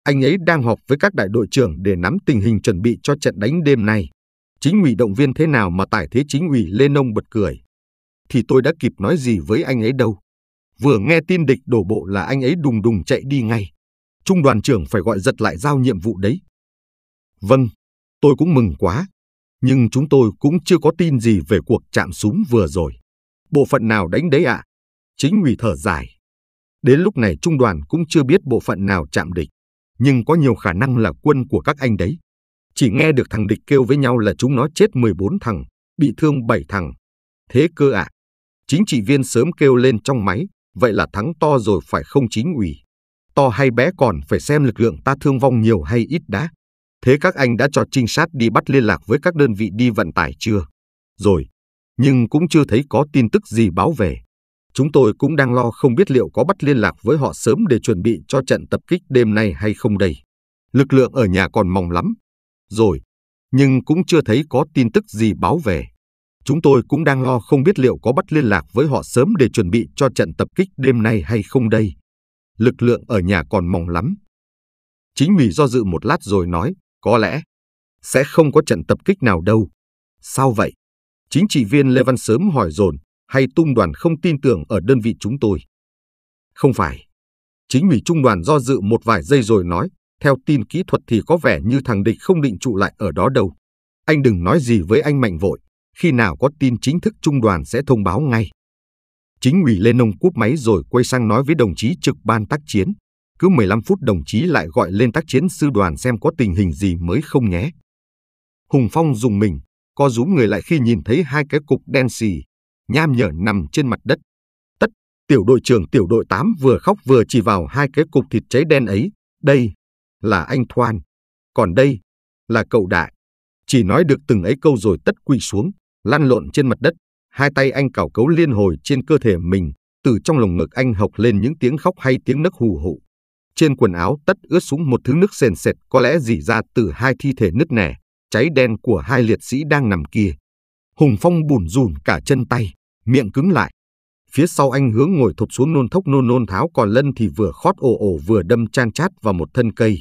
Anh ấy đang họp với các đại đội trưởng để nắm tình hình chuẩn bị cho trận đánh đêm nay. Chính ủy động viên thế nào mà tải thế chính ủy Lê Nông bật cười. Thì tôi đã kịp nói gì với anh ấy đâu. Vừa nghe tin địch đổ bộ là anh ấy đùng đùng chạy đi ngay. Trung đoàn trưởng phải gọi giật lại giao nhiệm vụ đấy. Vâng, tôi cũng mừng quá. Nhưng chúng tôi cũng chưa có tin gì về cuộc chạm súng vừa rồi. Bộ phận nào đánh đấy ạ? À? Chính ủy thở dài. Đến lúc này trung đoàn cũng chưa biết bộ phận nào chạm địch, nhưng có nhiều khả năng là quân của các anh đấy. Chỉ nghe được thằng địch kêu với nhau là chúng nó chết 14 thằng, bị thương 7 thằng. Thế cơ ạ. À? Chính trị viên sớm kêu lên trong máy, vậy là thắng to rồi phải không chính ủy. To hay bé còn phải xem lực lượng ta thương vong nhiều hay ít đã. Thế các anh đã cho trinh sát đi bắt liên lạc với các đơn vị đi vận tải chưa? Rồi, nhưng cũng chưa thấy có tin tức gì báo về. Chúng tôi cũng đang lo không biết liệu có bắt liên lạc với họ sớm để chuẩn bị cho trận tập kích đêm nay hay không đây. Lực lượng ở nhà còn mỏng lắm, rồi, nhưng cũng chưa thấy có tin tức gì báo về. Chúng tôi cũng đang lo không biết liệu có bắt liên lạc với họ sớm để chuẩn bị cho trận tập kích đêm nay hay không đây. Lực lượng ở nhà còn mỏng lắm. Chính Mì do dự một lát rồi nói, có lẽ sẽ không có trận tập kích nào đâu. Sao vậy? Chính trị viên Lê Văn sớm hỏi dồn, hay tung đoàn không tin tưởng ở đơn vị chúng tôi? Không phải. Chính ủy trung đoàn do dự một vài giây rồi nói, theo tin kỹ thuật thì có vẻ như thằng địch không định trụ lại ở đó đâu. Anh đừng nói gì với anh mạnh vội, khi nào có tin chính thức trung đoàn sẽ thông báo ngay. Chính ủy Lê Nông cúp máy rồi quay sang nói với đồng chí trực ban tác chiến. Cứ 15 phút đồng chí lại gọi lên tác chiến sư đoàn xem có tình hình gì mới không nhé. Hùng Phong dùng mình, co rúm người lại khi nhìn thấy hai cái cục đen xì, nham nhở nằm trên mặt đất. Tất, tiểu đội trưởng tiểu đội 8 vừa khóc vừa chỉ vào hai cái cục thịt cháy đen ấy. Đây, là anh Thoan, còn đây là cậu Đại. Chỉ nói được từng ấy câu rồi tất quỳ xuống, lăn lộn trên mặt đất, hai tay anh cào cấu liên hồi trên cơ thể mình, từ trong lồng ngực anh học lên những tiếng khóc hay tiếng nấc hù hụ. Trên quần áo tất ướt súng một thứ nước sền sệt có lẽ dỉ ra từ hai thi thể nứt nẻ, cháy đen của hai liệt sĩ đang nằm kia. Hùng Phong bùn rùn cả chân tay, miệng cứng lại. Phía sau anh hướng ngồi thụp xuống nôn thốc nôn nôn tháo còn lân thì vừa khót ồ ồ vừa đâm chan chát vào một thân cây.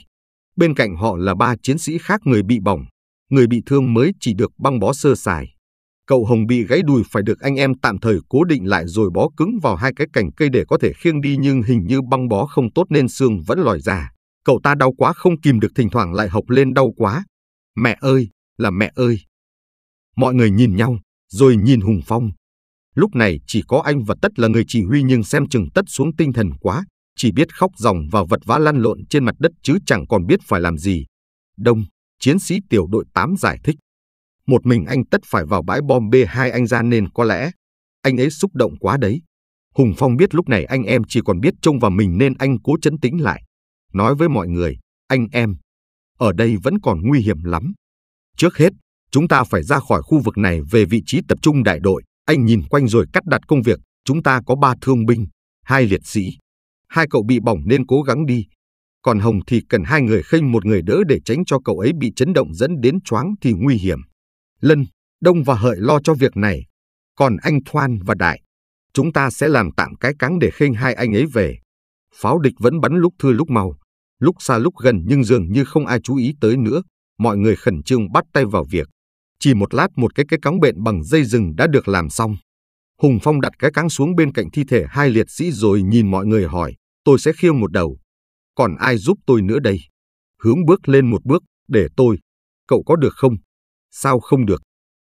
Bên cạnh họ là ba chiến sĩ khác người bị bỏng, người bị thương mới chỉ được băng bó sơ sài. Cậu Hồng bị gãy đùi phải được anh em tạm thời cố định lại rồi bó cứng vào hai cái cành cây để có thể khiêng đi nhưng hình như băng bó không tốt nên xương vẫn lòi ra. Cậu ta đau quá không kìm được thỉnh thoảng lại học lên đau quá. Mẹ ơi, là mẹ ơi. Mọi người nhìn nhau, rồi nhìn Hùng Phong. Lúc này chỉ có anh và Tất là người chỉ huy nhưng xem chừng Tất xuống tinh thần quá, chỉ biết khóc ròng và vật vã lăn lộn trên mặt đất chứ chẳng còn biết phải làm gì. Đông, chiến sĩ tiểu đội 8 giải thích. Một mình anh tất phải vào bãi bom B2 anh ra nên có lẽ anh ấy xúc động quá đấy. Hùng Phong biết lúc này anh em chỉ còn biết trông vào mình nên anh cố chấn tĩnh lại. Nói với mọi người, anh em, ở đây vẫn còn nguy hiểm lắm. Trước hết, chúng ta phải ra khỏi khu vực này về vị trí tập trung đại đội. Anh nhìn quanh rồi cắt đặt công việc. Chúng ta có ba thương binh, hai liệt sĩ, Hai cậu bị bỏng nên cố gắng đi. Còn Hồng thì cần hai người khênh một người đỡ để tránh cho cậu ấy bị chấn động dẫn đến choáng thì nguy hiểm. Lân, Đông và Hợi lo cho việc này. Còn anh Thoan và Đại, chúng ta sẽ làm tạm cái cáng để khênh hai anh ấy về. Pháo địch vẫn bắn lúc thưa lúc mau, lúc xa lúc gần nhưng dường như không ai chú ý tới nữa. Mọi người khẩn trương bắt tay vào việc. Chỉ một lát một cái cái cóng bện bằng dây rừng đã được làm xong. Hùng Phong đặt cái cáng xuống bên cạnh thi thể hai liệt sĩ rồi nhìn mọi người hỏi, tôi sẽ khiêng một đầu. Còn ai giúp tôi nữa đây? Hướng bước lên một bước, để tôi. Cậu có được không? Sao không được?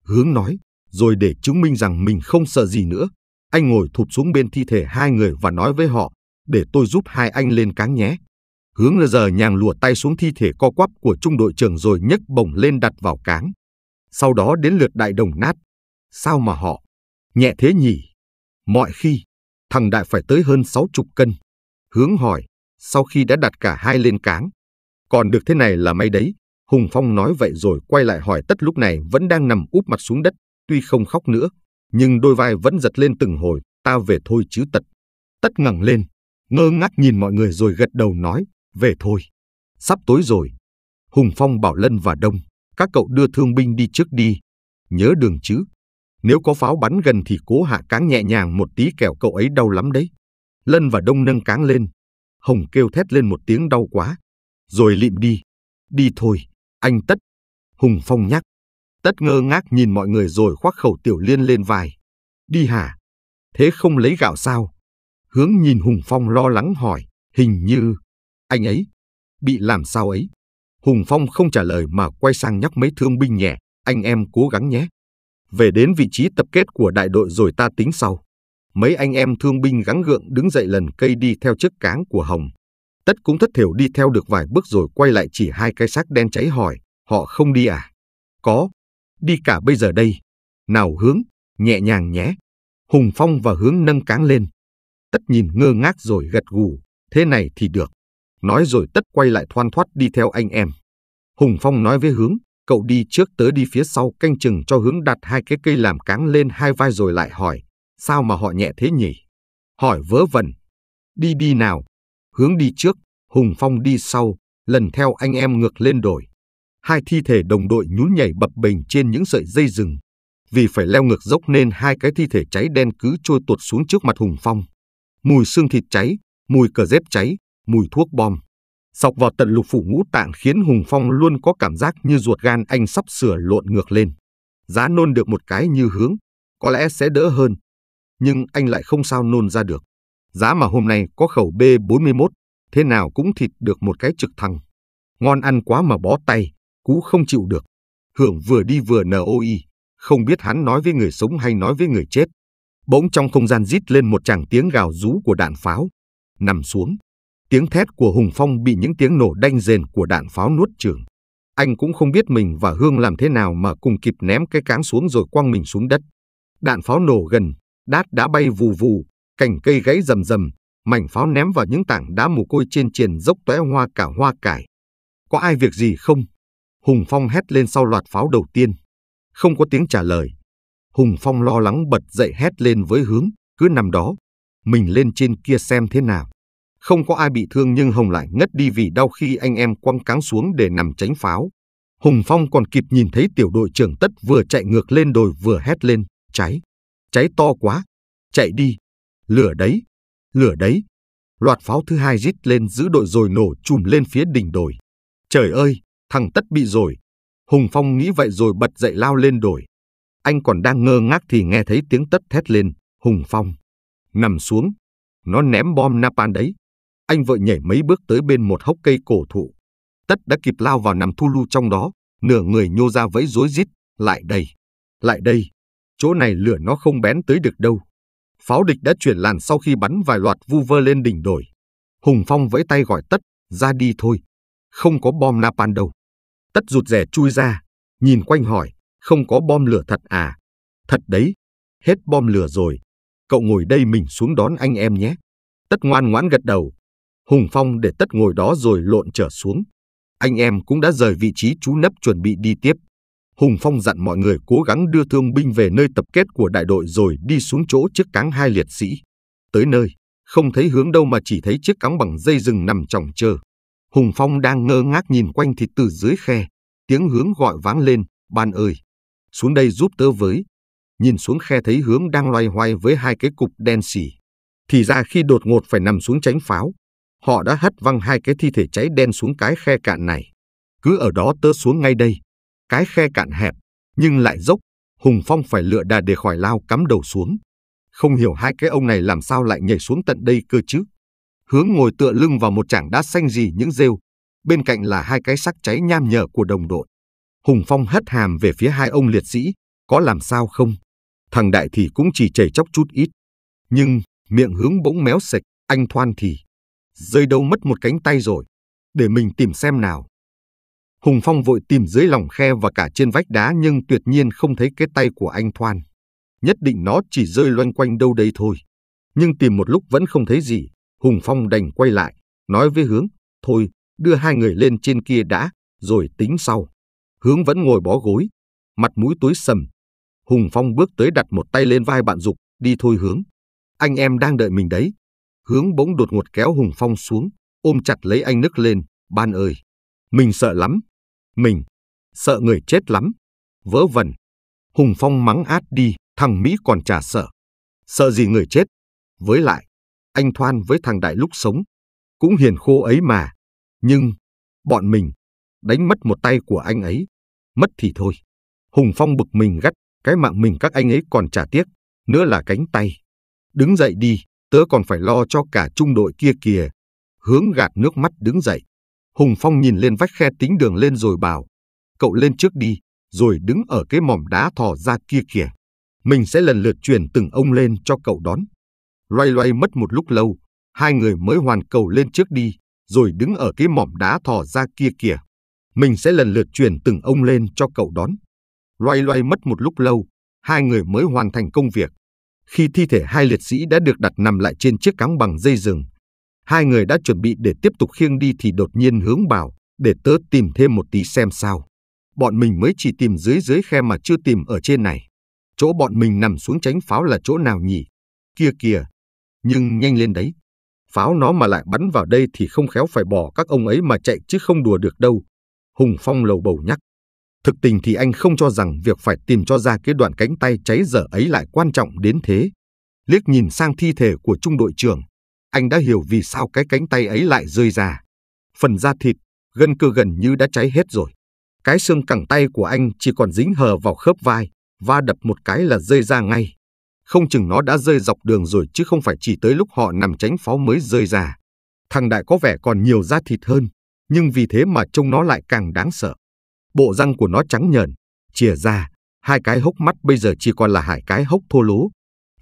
Hướng nói, rồi để chứng minh rằng mình không sợ gì nữa. Anh ngồi thụp xuống bên thi thể hai người và nói với họ, để tôi giúp hai anh lên cáng nhé. Hướng là giờ nhàng lùa tay xuống thi thể co quắp của trung đội trưởng rồi nhấc bổng lên đặt vào cáng. Sau đó đến lượt đại đồng nát. Sao mà họ Nhẹ thế nhỉ? Mọi khi, thằng Đại phải tới hơn 60 cân. Hướng hỏi, sau khi đã đặt cả hai lên cáng. Còn được thế này là may đấy. Hùng Phong nói vậy rồi quay lại hỏi tất lúc này vẫn đang nằm úp mặt xuống đất, tuy không khóc nữa, nhưng đôi vai vẫn giật lên từng hồi, ta về thôi chứ tật. Tất ngẩng lên, ngơ ngác nhìn mọi người rồi gật đầu nói, về thôi. Sắp tối rồi. Hùng Phong bảo Lân và Đông, các cậu đưa thương binh đi trước đi. Nhớ đường chứ, nếu có pháo bắn gần thì cố hạ cáng nhẹ nhàng một tí kẻo cậu ấy đau lắm đấy. Lân và Đông nâng cáng lên. Hồng kêu thét lên một tiếng đau quá. Rồi lịm đi. Đi thôi, anh Tất. Hùng Phong nhắc. Tất ngơ ngác nhìn mọi người rồi khoác khẩu tiểu liên lên vai. Đi hả? Thế không lấy gạo sao? Hướng nhìn Hùng Phong lo lắng hỏi. Hình như... Anh ấy... Bị làm sao ấy? Hùng Phong không trả lời mà quay sang nhắc mấy thương binh nhẹ. Anh em cố gắng nhé về đến vị trí tập kết của đại đội rồi ta tính sau. Mấy anh em thương binh gắng gượng đứng dậy lần cây đi theo chiếc cáng của Hồng. Tất cũng thất thiểu đi theo được vài bước rồi quay lại chỉ hai cái xác đen cháy hỏi, họ không đi à? Có, đi cả bây giờ đây. Nào hướng, nhẹ nhàng nhé. Hùng Phong và hướng nâng cáng lên. Tất nhìn ngơ ngác rồi gật gù, thế này thì được. Nói rồi tất quay lại thoan thoát đi theo anh em. Hùng Phong nói với hướng, Cậu đi trước tớ đi phía sau canh chừng cho hướng đặt hai cái cây làm cáng lên hai vai rồi lại hỏi, sao mà họ nhẹ thế nhỉ? Hỏi vớ vẩn. Đi đi nào. Hướng đi trước, Hùng Phong đi sau, lần theo anh em ngược lên đồi. Hai thi thể đồng đội nhún nhảy bập bềnh trên những sợi dây rừng. Vì phải leo ngược dốc nên hai cái thi thể cháy đen cứ trôi tuột xuống trước mặt Hùng Phong. Mùi xương thịt cháy, mùi cờ dép cháy, mùi thuốc bom. Sọc vào tận lục phủ ngũ tạng khiến Hùng Phong luôn có cảm giác như ruột gan anh sắp sửa lộn ngược lên. Giá nôn được một cái như hướng, có lẽ sẽ đỡ hơn. Nhưng anh lại không sao nôn ra được. Giá mà hôm nay có khẩu B41, thế nào cũng thịt được một cái trực thăng. Ngon ăn quá mà bó tay, cú không chịu được. Hưởng vừa đi vừa noi không biết hắn nói với người sống hay nói với người chết. Bỗng trong không gian rít lên một tràng tiếng gào rú của đạn pháo. Nằm xuống, Tiếng thét của Hùng Phong bị những tiếng nổ đanh rền của đạn pháo nuốt chửng. Anh cũng không biết mình và Hương làm thế nào mà cùng kịp ném cái cáng xuống rồi quăng mình xuống đất. Đạn pháo nổ gần, đát đã bay vù vù, cành cây gãy rầm rầm, mảnh pháo ném vào những tảng đá mồ côi trên triền dốc tóe hoa cả hoa cải. Có ai việc gì không? Hùng Phong hét lên sau loạt pháo đầu tiên. Không có tiếng trả lời. Hùng Phong lo lắng bật dậy hét lên với hướng, cứ nằm đó. Mình lên trên kia xem thế nào. Không có ai bị thương nhưng Hồng lại ngất đi vì đau khi anh em quăng cáng xuống để nằm tránh pháo. Hùng Phong còn kịp nhìn thấy tiểu đội trưởng tất vừa chạy ngược lên đồi vừa hét lên, cháy, cháy to quá, chạy đi, lửa đấy, lửa đấy. Loạt pháo thứ hai rít lên giữ đội rồi nổ chùm lên phía đỉnh đồi. Trời ơi, thằng tất bị rồi. Hùng Phong nghĩ vậy rồi bật dậy lao lên đồi. Anh còn đang ngơ ngác thì nghe thấy tiếng tất thét lên, Hùng Phong. Nằm xuống, nó ném bom napan đấy anh vợ nhảy mấy bước tới bên một hốc cây cổ thụ. Tất đã kịp lao vào nằm thu lu trong đó, nửa người nhô ra vẫy rối rít, lại đây, lại đây, chỗ này lửa nó không bén tới được đâu. Pháo địch đã chuyển làn sau khi bắn vài loạt vu vơ lên đỉnh đồi. Hùng Phong vẫy tay gọi Tất, ra đi thôi, không có bom napan đâu. Tất rụt rè chui ra, nhìn quanh hỏi, không có bom lửa thật à? Thật đấy, hết bom lửa rồi, cậu ngồi đây mình xuống đón anh em nhé. Tất ngoan ngoãn gật đầu, Hùng Phong để tất ngồi đó rồi lộn trở xuống. Anh em cũng đã rời vị trí trú nấp chuẩn bị đi tiếp. Hùng Phong dặn mọi người cố gắng đưa thương binh về nơi tập kết của đại đội rồi đi xuống chỗ chiếc cáng hai liệt sĩ. Tới nơi, không thấy hướng đâu mà chỉ thấy chiếc cáng bằng dây rừng nằm chỏng chờ. Hùng Phong đang ngơ ngác nhìn quanh thì từ dưới khe, tiếng hướng gọi váng lên, ban ơi, xuống đây giúp tớ với. Nhìn xuống khe thấy hướng đang loay hoay với hai cái cục đen xỉ. Thì ra khi đột ngột phải nằm xuống tránh pháo, Họ đã hất văng hai cái thi thể cháy đen xuống cái khe cạn này. Cứ ở đó tớ xuống ngay đây. Cái khe cạn hẹp, nhưng lại dốc. Hùng Phong phải lựa đà để khỏi lao cắm đầu xuống. Không hiểu hai cái ông này làm sao lại nhảy xuống tận đây cơ chứ. Hướng ngồi tựa lưng vào một chảng đá xanh gì những rêu. Bên cạnh là hai cái sắc cháy nham nhở của đồng đội. Hùng Phong hất hàm về phía hai ông liệt sĩ. Có làm sao không? Thằng Đại thì cũng chỉ chảy chóc chút ít. Nhưng miệng hướng bỗng méo sạch, anh thoan thì rơi đâu mất một cánh tay rồi, để mình tìm xem nào. Hùng Phong vội tìm dưới lòng khe và cả trên vách đá nhưng tuyệt nhiên không thấy cái tay của anh Thoan. Nhất định nó chỉ rơi loanh quanh đâu đây thôi. Nhưng tìm một lúc vẫn không thấy gì, Hùng Phong đành quay lại, nói với Hướng, thôi, đưa hai người lên trên kia đã, rồi tính sau. Hướng vẫn ngồi bó gối, mặt mũi túi sầm. Hùng Phong bước tới đặt một tay lên vai bạn Dục, đi thôi Hướng. Anh em đang đợi mình đấy hướng bỗng đột ngột kéo Hùng Phong xuống, ôm chặt lấy anh nức lên, ban ơi, mình sợ lắm, mình, sợ người chết lắm, vớ vẩn. Hùng Phong mắng át đi, thằng Mỹ còn chả sợ. Sợ gì người chết? Với lại, anh Thoan với thằng Đại lúc sống, cũng hiền khô ấy mà. Nhưng, bọn mình, đánh mất một tay của anh ấy, mất thì thôi. Hùng Phong bực mình gắt, cái mạng mình các anh ấy còn trả tiếc, nữa là cánh tay. Đứng dậy đi, tớ còn phải lo cho cả trung đội kia kìa. Hướng gạt nước mắt đứng dậy. Hùng Phong nhìn lên vách khe tính đường lên rồi bảo, cậu lên trước đi, rồi đứng ở cái mỏm đá thò ra kia kìa. Mình sẽ lần lượt truyền từng ông lên cho cậu đón. Loay loay mất một lúc lâu, hai người mới hoàn cầu lên trước đi, rồi đứng ở cái mỏm đá thò ra kia kìa. Mình sẽ lần lượt truyền từng ông lên cho cậu đón. Loay loay mất một lúc lâu, hai người mới hoàn thành công việc khi thi thể hai liệt sĩ đã được đặt nằm lại trên chiếc cáng bằng dây rừng. Hai người đã chuẩn bị để tiếp tục khiêng đi thì đột nhiên hướng bảo, để tớ tìm thêm một tí xem sao. Bọn mình mới chỉ tìm dưới dưới khe mà chưa tìm ở trên này. Chỗ bọn mình nằm xuống tránh pháo là chỗ nào nhỉ? Kia kìa. Nhưng nhanh lên đấy. Pháo nó mà lại bắn vào đây thì không khéo phải bỏ các ông ấy mà chạy chứ không đùa được đâu. Hùng Phong lầu bầu nhắc. Thực tình thì anh không cho rằng việc phải tìm cho ra cái đoạn cánh tay cháy dở ấy lại quan trọng đến thế. Liếc nhìn sang thi thể của trung đội trưởng, anh đã hiểu vì sao cái cánh tay ấy lại rơi ra. Phần da thịt, gân cơ gần như đã cháy hết rồi. Cái xương cẳng tay của anh chỉ còn dính hờ vào khớp vai, va đập một cái là rơi ra ngay. Không chừng nó đã rơi dọc đường rồi chứ không phải chỉ tới lúc họ nằm tránh pháo mới rơi ra. Thằng đại có vẻ còn nhiều da thịt hơn, nhưng vì thế mà trông nó lại càng đáng sợ. Bộ răng của nó trắng nhờn, chìa ra, hai cái hốc mắt bây giờ chỉ còn là hai cái hốc thô lố.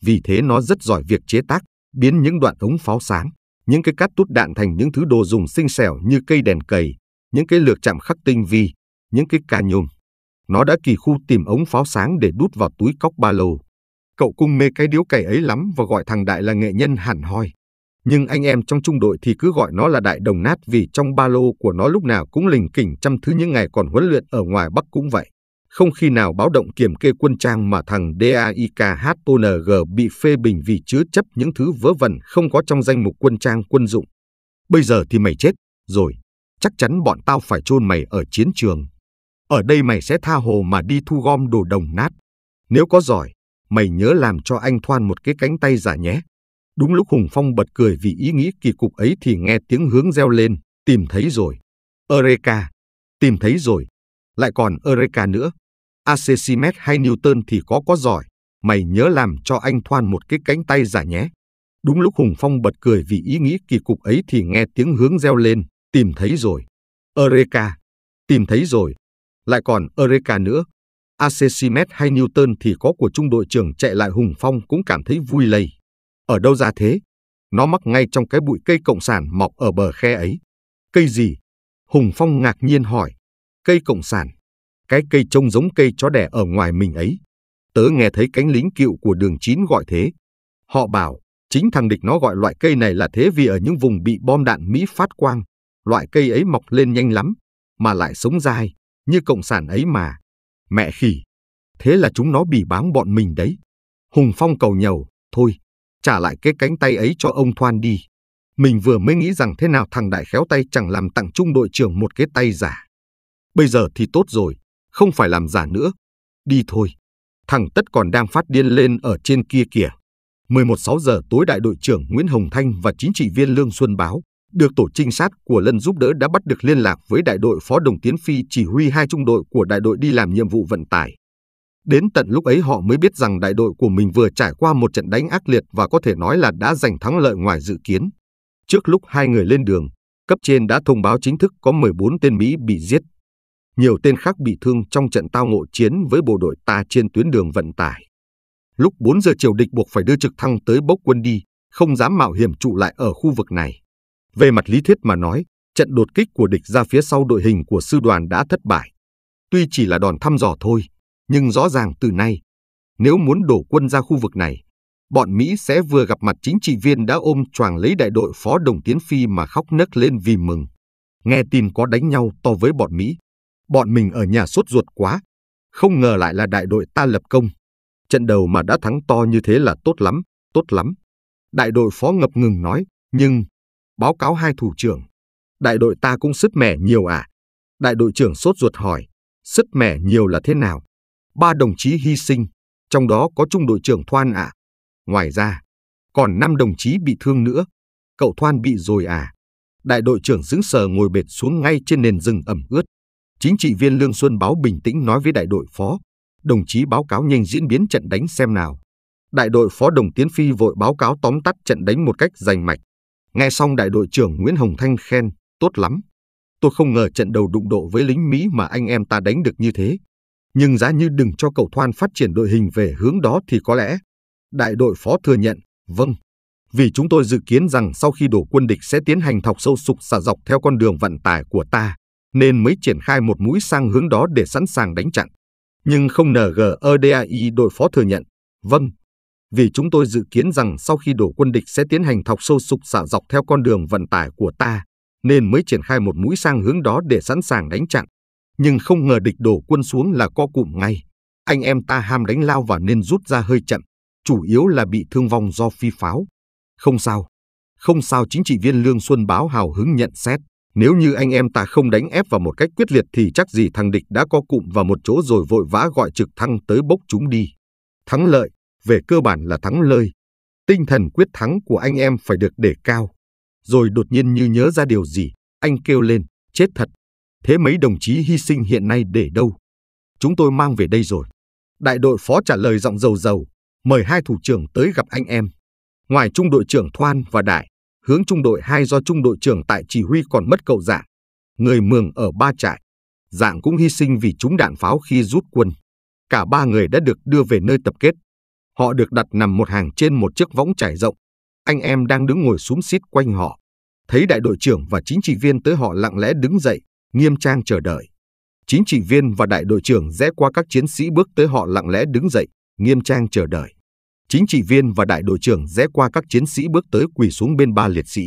Vì thế nó rất giỏi việc chế tác, biến những đoạn ống pháo sáng, những cái cắt tút đạn thành những thứ đồ dùng xinh xẻo như cây đèn cầy, những cái lược chạm khắc tinh vi, những cái ca nhôm. Nó đã kỳ khu tìm ống pháo sáng để đút vào túi cóc ba lô. Cậu cung mê cái điếu cày ấy lắm và gọi thằng Đại là nghệ nhân hẳn hoi nhưng anh em trong trung đội thì cứ gọi nó là đại đồng nát vì trong ba lô của nó lúc nào cũng lình kỉnh trăm thứ những ngày còn huấn luyện ở ngoài Bắc cũng vậy. Không khi nào báo động kiểm kê quân trang mà thằng DAIKHONG bị phê bình vì chứa chấp những thứ vớ vẩn không có trong danh mục quân trang quân dụng. Bây giờ thì mày chết rồi, chắc chắn bọn tao phải chôn mày ở chiến trường. Ở đây mày sẽ tha hồ mà đi thu gom đồ đồng nát. Nếu có giỏi, mày nhớ làm cho anh Thoan một cái cánh tay giả nhé. Đúng lúc Hùng Phong bật cười vì ý nghĩ kỳ cục ấy thì nghe tiếng hướng reo lên, tìm thấy rồi. Eureka! Tìm thấy rồi! Lại còn Eureka nữa! Archimedes hay Newton thì có có giỏi, mày nhớ làm cho anh Thoan một cái cánh tay giả nhé. Đúng lúc Hùng Phong bật cười vì ý nghĩ kỳ cục ấy thì nghe tiếng hướng reo lên, tìm thấy rồi. Eureka! Tìm thấy rồi! Lại còn Eureka nữa! Archimedes hay Newton thì có của trung đội trưởng chạy lại Hùng Phong cũng cảm thấy vui lây. Ở đâu ra thế? Nó mắc ngay trong cái bụi cây cộng sản mọc ở bờ khe ấy. Cây gì? Hùng Phong ngạc nhiên hỏi. Cây cộng sản. Cái cây trông giống cây chó đẻ ở ngoài mình ấy. Tớ nghe thấy cánh lính cựu của đường 9 gọi thế. Họ bảo, chính thằng địch nó gọi loại cây này là thế vì ở những vùng bị bom đạn Mỹ phát quang, loại cây ấy mọc lên nhanh lắm, mà lại sống dai, như cộng sản ấy mà. Mẹ khỉ! Thế là chúng nó bỉ báng bọn mình đấy. Hùng Phong cầu nhầu, thôi, trả lại cái cánh tay ấy cho ông Thoan đi. Mình vừa mới nghĩ rằng thế nào thằng đại khéo tay chẳng làm tặng trung đội trưởng một cái tay giả. Bây giờ thì tốt rồi, không phải làm giả nữa. Đi thôi. Thằng Tất còn đang phát điên lên ở trên kia kìa. 11-6 giờ tối đại đội trưởng Nguyễn Hồng Thanh và chính trị viên Lương Xuân báo được tổ trinh sát của Lân giúp đỡ đã bắt được liên lạc với đại đội phó đồng tiến phi chỉ huy hai trung đội của đại đội đi làm nhiệm vụ vận tải. Đến tận lúc ấy họ mới biết rằng đại đội của mình vừa trải qua một trận đánh ác liệt và có thể nói là đã giành thắng lợi ngoài dự kiến. Trước lúc hai người lên đường, cấp trên đã thông báo chính thức có 14 tên Mỹ bị giết. Nhiều tên khác bị thương trong trận tao ngộ chiến với bộ đội ta trên tuyến đường vận tải. Lúc 4 giờ chiều địch buộc phải đưa trực thăng tới bốc quân đi, không dám mạo hiểm trụ lại ở khu vực này. Về mặt lý thuyết mà nói, trận đột kích của địch ra phía sau đội hình của sư đoàn đã thất bại. Tuy chỉ là đòn thăm dò thôi, nhưng rõ ràng từ nay, nếu muốn đổ quân ra khu vực này, bọn Mỹ sẽ vừa gặp mặt chính trị viên đã ôm choàng lấy đại đội phó đồng tiến phi mà khóc nấc lên vì mừng. Nghe tin có đánh nhau to với bọn Mỹ, bọn mình ở nhà sốt ruột quá, không ngờ lại là đại đội ta lập công. Trận đầu mà đã thắng to như thế là tốt lắm, tốt lắm. Đại đội phó ngập ngừng nói, nhưng, báo cáo hai thủ trưởng, đại đội ta cũng sứt mẻ nhiều à? Đại đội trưởng sốt ruột hỏi, sứt mẻ nhiều là thế nào? ba đồng chí hy sinh, trong đó có Trung đội trưởng Thoan ạ. À. Ngoài ra, còn năm đồng chí bị thương nữa. Cậu Thoan bị rồi à? Đại đội trưởng dững sờ ngồi bệt xuống ngay trên nền rừng ẩm ướt. Chính trị viên Lương Xuân báo bình tĩnh nói với đại đội phó. Đồng chí báo cáo nhanh diễn biến trận đánh xem nào. Đại đội phó Đồng Tiến Phi vội báo cáo tóm tắt trận đánh một cách rành mạch. Nghe xong đại đội trưởng Nguyễn Hồng Thanh khen, tốt lắm. Tôi không ngờ trận đầu đụng độ với lính Mỹ mà anh em ta đánh được như thế. Nhưng giá như đừng cho cầu thoan phát triển đội hình về hướng đó thì có lẽ. Đại đội phó thừa nhận, vâng. Vì chúng tôi dự kiến rằng sau khi đổ quân địch sẽ tiến hành thọc sâu sục xả dọc theo con đường vận tải của ta, nên mới triển khai một mũi sang hướng đó để sẵn sàng đánh chặn. Nhưng không ngờ NGEDAI đội phó thừa nhận, vâng, vì chúng tôi dự kiến rằng sau khi đổ quân địch sẽ tiến hành thọc sâu sục xạ dọc theo con đường vận tải của ta, nên mới triển khai một mũi sang hướng đó để sẵn sàng đánh chặn nhưng không ngờ địch đổ quân xuống là co cụm ngay. Anh em ta ham đánh lao vào nên rút ra hơi chậm, chủ yếu là bị thương vong do phi pháo. Không sao, không sao chính trị viên Lương Xuân báo hào hứng nhận xét. Nếu như anh em ta không đánh ép vào một cách quyết liệt thì chắc gì thằng địch đã co cụm vào một chỗ rồi vội vã gọi trực thăng tới bốc chúng đi. Thắng lợi, về cơ bản là thắng lợi. Tinh thần quyết thắng của anh em phải được để cao. Rồi đột nhiên như nhớ ra điều gì, anh kêu lên, chết thật, Thế mấy đồng chí hy sinh hiện nay để đâu? Chúng tôi mang về đây rồi. Đại đội phó trả lời giọng dầu dầu, mời hai thủ trưởng tới gặp anh em. Ngoài trung đội trưởng Thoan và Đại, hướng trung đội 2 do trung đội trưởng tại chỉ huy còn mất cậu dạng. Người Mường ở ba trại. Dạng cũng hy sinh vì trúng đạn pháo khi rút quân. Cả ba người đã được đưa về nơi tập kết. Họ được đặt nằm một hàng trên một chiếc võng trải rộng. Anh em đang đứng ngồi súng xít quanh họ. Thấy đại đội trưởng và chính trị viên tới họ lặng lẽ đứng dậy, nghiêm trang chờ đợi. Chính trị viên và đại đội trưởng rẽ qua các chiến sĩ bước tới họ lặng lẽ đứng dậy, nghiêm trang chờ đợi. Chính trị viên và đại đội trưởng rẽ qua các chiến sĩ bước tới quỳ xuống bên ba liệt sĩ.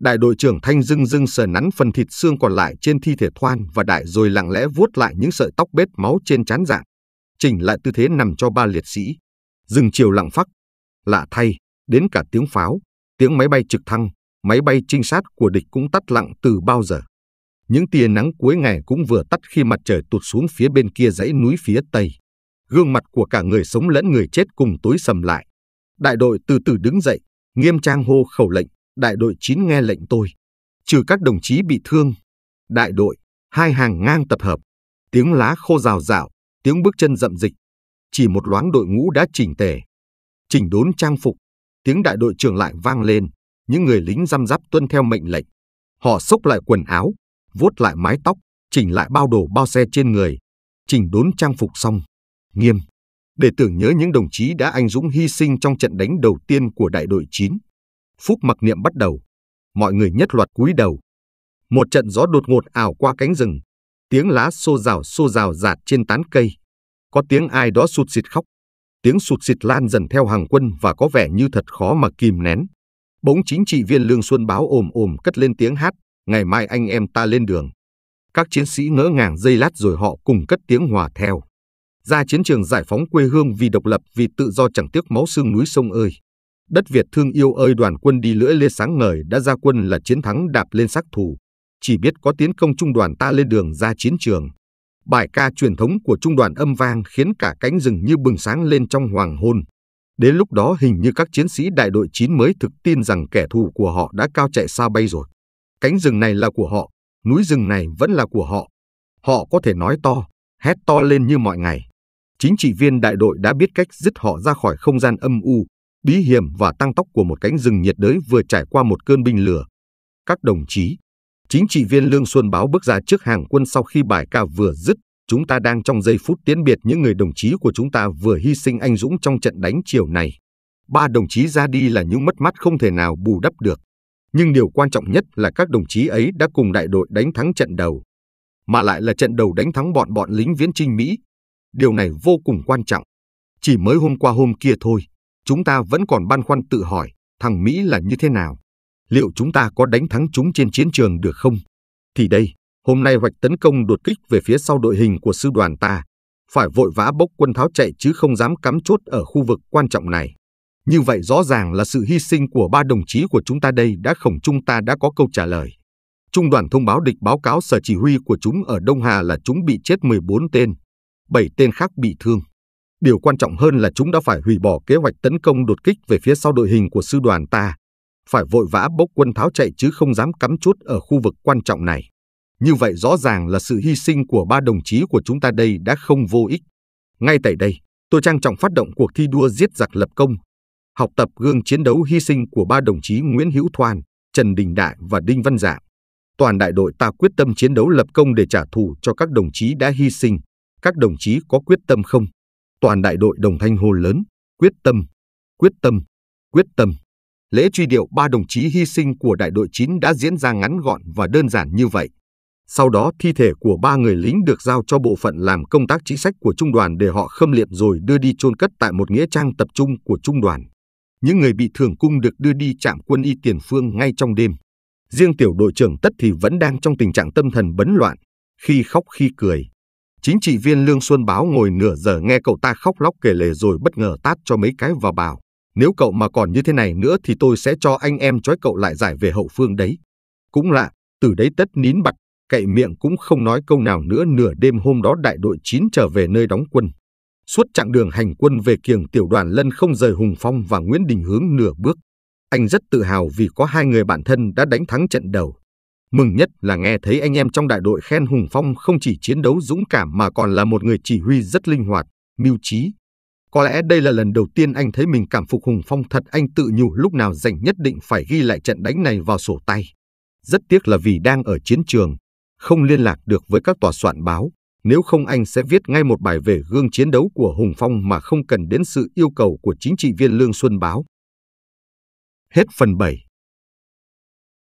Đại đội trưởng Thanh dưng dưng sờ nắn phần thịt xương còn lại trên thi thể Thoan và đại rồi lặng lẽ vuốt lại những sợi tóc bết máu trên trán dạng. Chỉnh lại tư thế nằm cho ba liệt sĩ. Dừng chiều lặng phắc. Lạ thay, đến cả tiếng pháo, tiếng máy bay trực thăng, máy bay trinh sát của địch cũng tắt lặng từ bao giờ. Những tia nắng cuối ngày cũng vừa tắt khi mặt trời tụt xuống phía bên kia dãy núi phía tây. Gương mặt của cả người sống lẫn người chết cùng tối sầm lại. Đại đội từ từ đứng dậy, nghiêm trang hô khẩu lệnh, đại đội 9 nghe lệnh tôi. Trừ các đồng chí bị thương, đại đội, hai hàng ngang tập hợp, tiếng lá khô rào rào, tiếng bước chân rậm dịch. Chỉ một loáng đội ngũ đã chỉnh tề. Chỉnh đốn trang phục, tiếng đại đội trưởng lại vang lên, những người lính răm rắp tuân theo mệnh lệnh. Họ xốc lại quần áo, vuốt lại mái tóc, chỉnh lại bao đồ bao xe trên người, chỉnh đốn trang phục xong, nghiêm, để tưởng nhớ những đồng chí đã anh dũng hy sinh trong trận đánh đầu tiên của đại đội 9. Phúc mặc niệm bắt đầu, mọi người nhất loạt cúi đầu. Một trận gió đột ngột ảo qua cánh rừng, tiếng lá xô rào xô rào rạt trên tán cây. Có tiếng ai đó sụt xịt khóc, tiếng sụt xịt lan dần theo hàng quân và có vẻ như thật khó mà kìm nén. Bỗng chính trị viên Lương Xuân báo ồm ồm cất lên tiếng hát ngày mai anh em ta lên đường. Các chiến sĩ ngỡ ngàng dây lát rồi họ cùng cất tiếng hòa theo. Ra chiến trường giải phóng quê hương vì độc lập, vì tự do chẳng tiếc máu xương núi sông ơi. Đất Việt thương yêu ơi đoàn quân đi lưỡi lê sáng ngời đã ra quân là chiến thắng đạp lên sắc thù. Chỉ biết có tiến công trung đoàn ta lên đường ra chiến trường. Bài ca truyền thống của trung đoàn âm vang khiến cả cánh rừng như bừng sáng lên trong hoàng hôn. Đến lúc đó hình như các chiến sĩ đại đội 9 mới thực tin rằng kẻ thù của họ đã cao chạy xa bay rồi. Cánh rừng này là của họ, núi rừng này vẫn là của họ. Họ có thể nói to, hét to lên như mọi ngày. Chính trị viên đại đội đã biết cách dứt họ ra khỏi không gian âm u, bí hiểm và tăng tóc của một cánh rừng nhiệt đới vừa trải qua một cơn binh lửa. Các đồng chí, chính trị viên Lương Xuân báo bước ra trước hàng quân sau khi bài ca vừa dứt, chúng ta đang trong giây phút tiễn biệt những người đồng chí của chúng ta vừa hy sinh anh dũng trong trận đánh chiều này. Ba đồng chí ra đi là những mất mát không thể nào bù đắp được nhưng điều quan trọng nhất là các đồng chí ấy đã cùng đại đội đánh thắng trận đầu, mà lại là trận đầu đánh thắng bọn bọn lính viễn chinh Mỹ. Điều này vô cùng quan trọng. Chỉ mới hôm qua hôm kia thôi, chúng ta vẫn còn băn khoăn tự hỏi, thằng Mỹ là như thế nào? Liệu chúng ta có đánh thắng chúng trên chiến trường được không? Thì đây, hôm nay hoạch tấn công đột kích về phía sau đội hình của sư đoàn ta, phải vội vã bốc quân tháo chạy chứ không dám cắm chốt ở khu vực quan trọng này. Như vậy rõ ràng là sự hy sinh của ba đồng chí của chúng ta đây đã khổng chúng ta đã có câu trả lời. Trung đoàn thông báo địch báo cáo sở chỉ huy của chúng ở Đông Hà là chúng bị chết 14 tên, 7 tên khác bị thương. Điều quan trọng hơn là chúng đã phải hủy bỏ kế hoạch tấn công đột kích về phía sau đội hình của sư đoàn ta, phải vội vã bốc quân tháo chạy chứ không dám cắm chốt ở khu vực quan trọng này. Như vậy rõ ràng là sự hy sinh của ba đồng chí của chúng ta đây đã không vô ích. Ngay tại đây, tôi trang trọng phát động cuộc thi đua giết giặc lập công học tập gương chiến đấu hy sinh của ba đồng chí Nguyễn Hữu Thoan, Trần Đình Đại và Đinh Văn Dạng. Toàn đại đội ta quyết tâm chiến đấu lập công để trả thù cho các đồng chí đã hy sinh. Các đồng chí có quyết tâm không? Toàn đại đội đồng thanh hô lớn, quyết tâm, quyết tâm, quyết tâm. Lễ truy điệu ba đồng chí hy sinh của đại đội 9 đã diễn ra ngắn gọn và đơn giản như vậy. Sau đó thi thể của ba người lính được giao cho bộ phận làm công tác chính sách của trung đoàn để họ khâm liệm rồi đưa đi chôn cất tại một nghĩa trang tập trung của trung đoàn. Những người bị thường cung được đưa đi trạm quân y tiền phương ngay trong đêm. Riêng tiểu đội trưởng Tất thì vẫn đang trong tình trạng tâm thần bấn loạn, khi khóc khi cười. Chính trị viên Lương Xuân Báo ngồi nửa giờ nghe cậu ta khóc lóc kể lể rồi bất ngờ tát cho mấy cái vào bảo. Nếu cậu mà còn như thế này nữa thì tôi sẽ cho anh em trói cậu lại giải về hậu phương đấy. Cũng lạ, từ đấy tất nín bặt, cậy miệng cũng không nói câu nào nữa nửa đêm hôm đó đại đội 9 trở về nơi đóng quân. Suốt chặng đường hành quân về kiềng tiểu đoàn Lân không rời Hùng Phong và Nguyễn Đình Hướng nửa bước. Anh rất tự hào vì có hai người bạn thân đã đánh thắng trận đầu. Mừng nhất là nghe thấy anh em trong đại đội khen Hùng Phong không chỉ chiến đấu dũng cảm mà còn là một người chỉ huy rất linh hoạt, mưu trí. Có lẽ đây là lần đầu tiên anh thấy mình cảm phục Hùng Phong thật anh tự nhủ lúc nào dành nhất định phải ghi lại trận đánh này vào sổ tay. Rất tiếc là vì đang ở chiến trường, không liên lạc được với các tòa soạn báo, nếu không anh sẽ viết ngay một bài về gương chiến đấu của Hùng Phong mà không cần đến sự yêu cầu của chính trị viên Lương Xuân Báo. Hết phần 7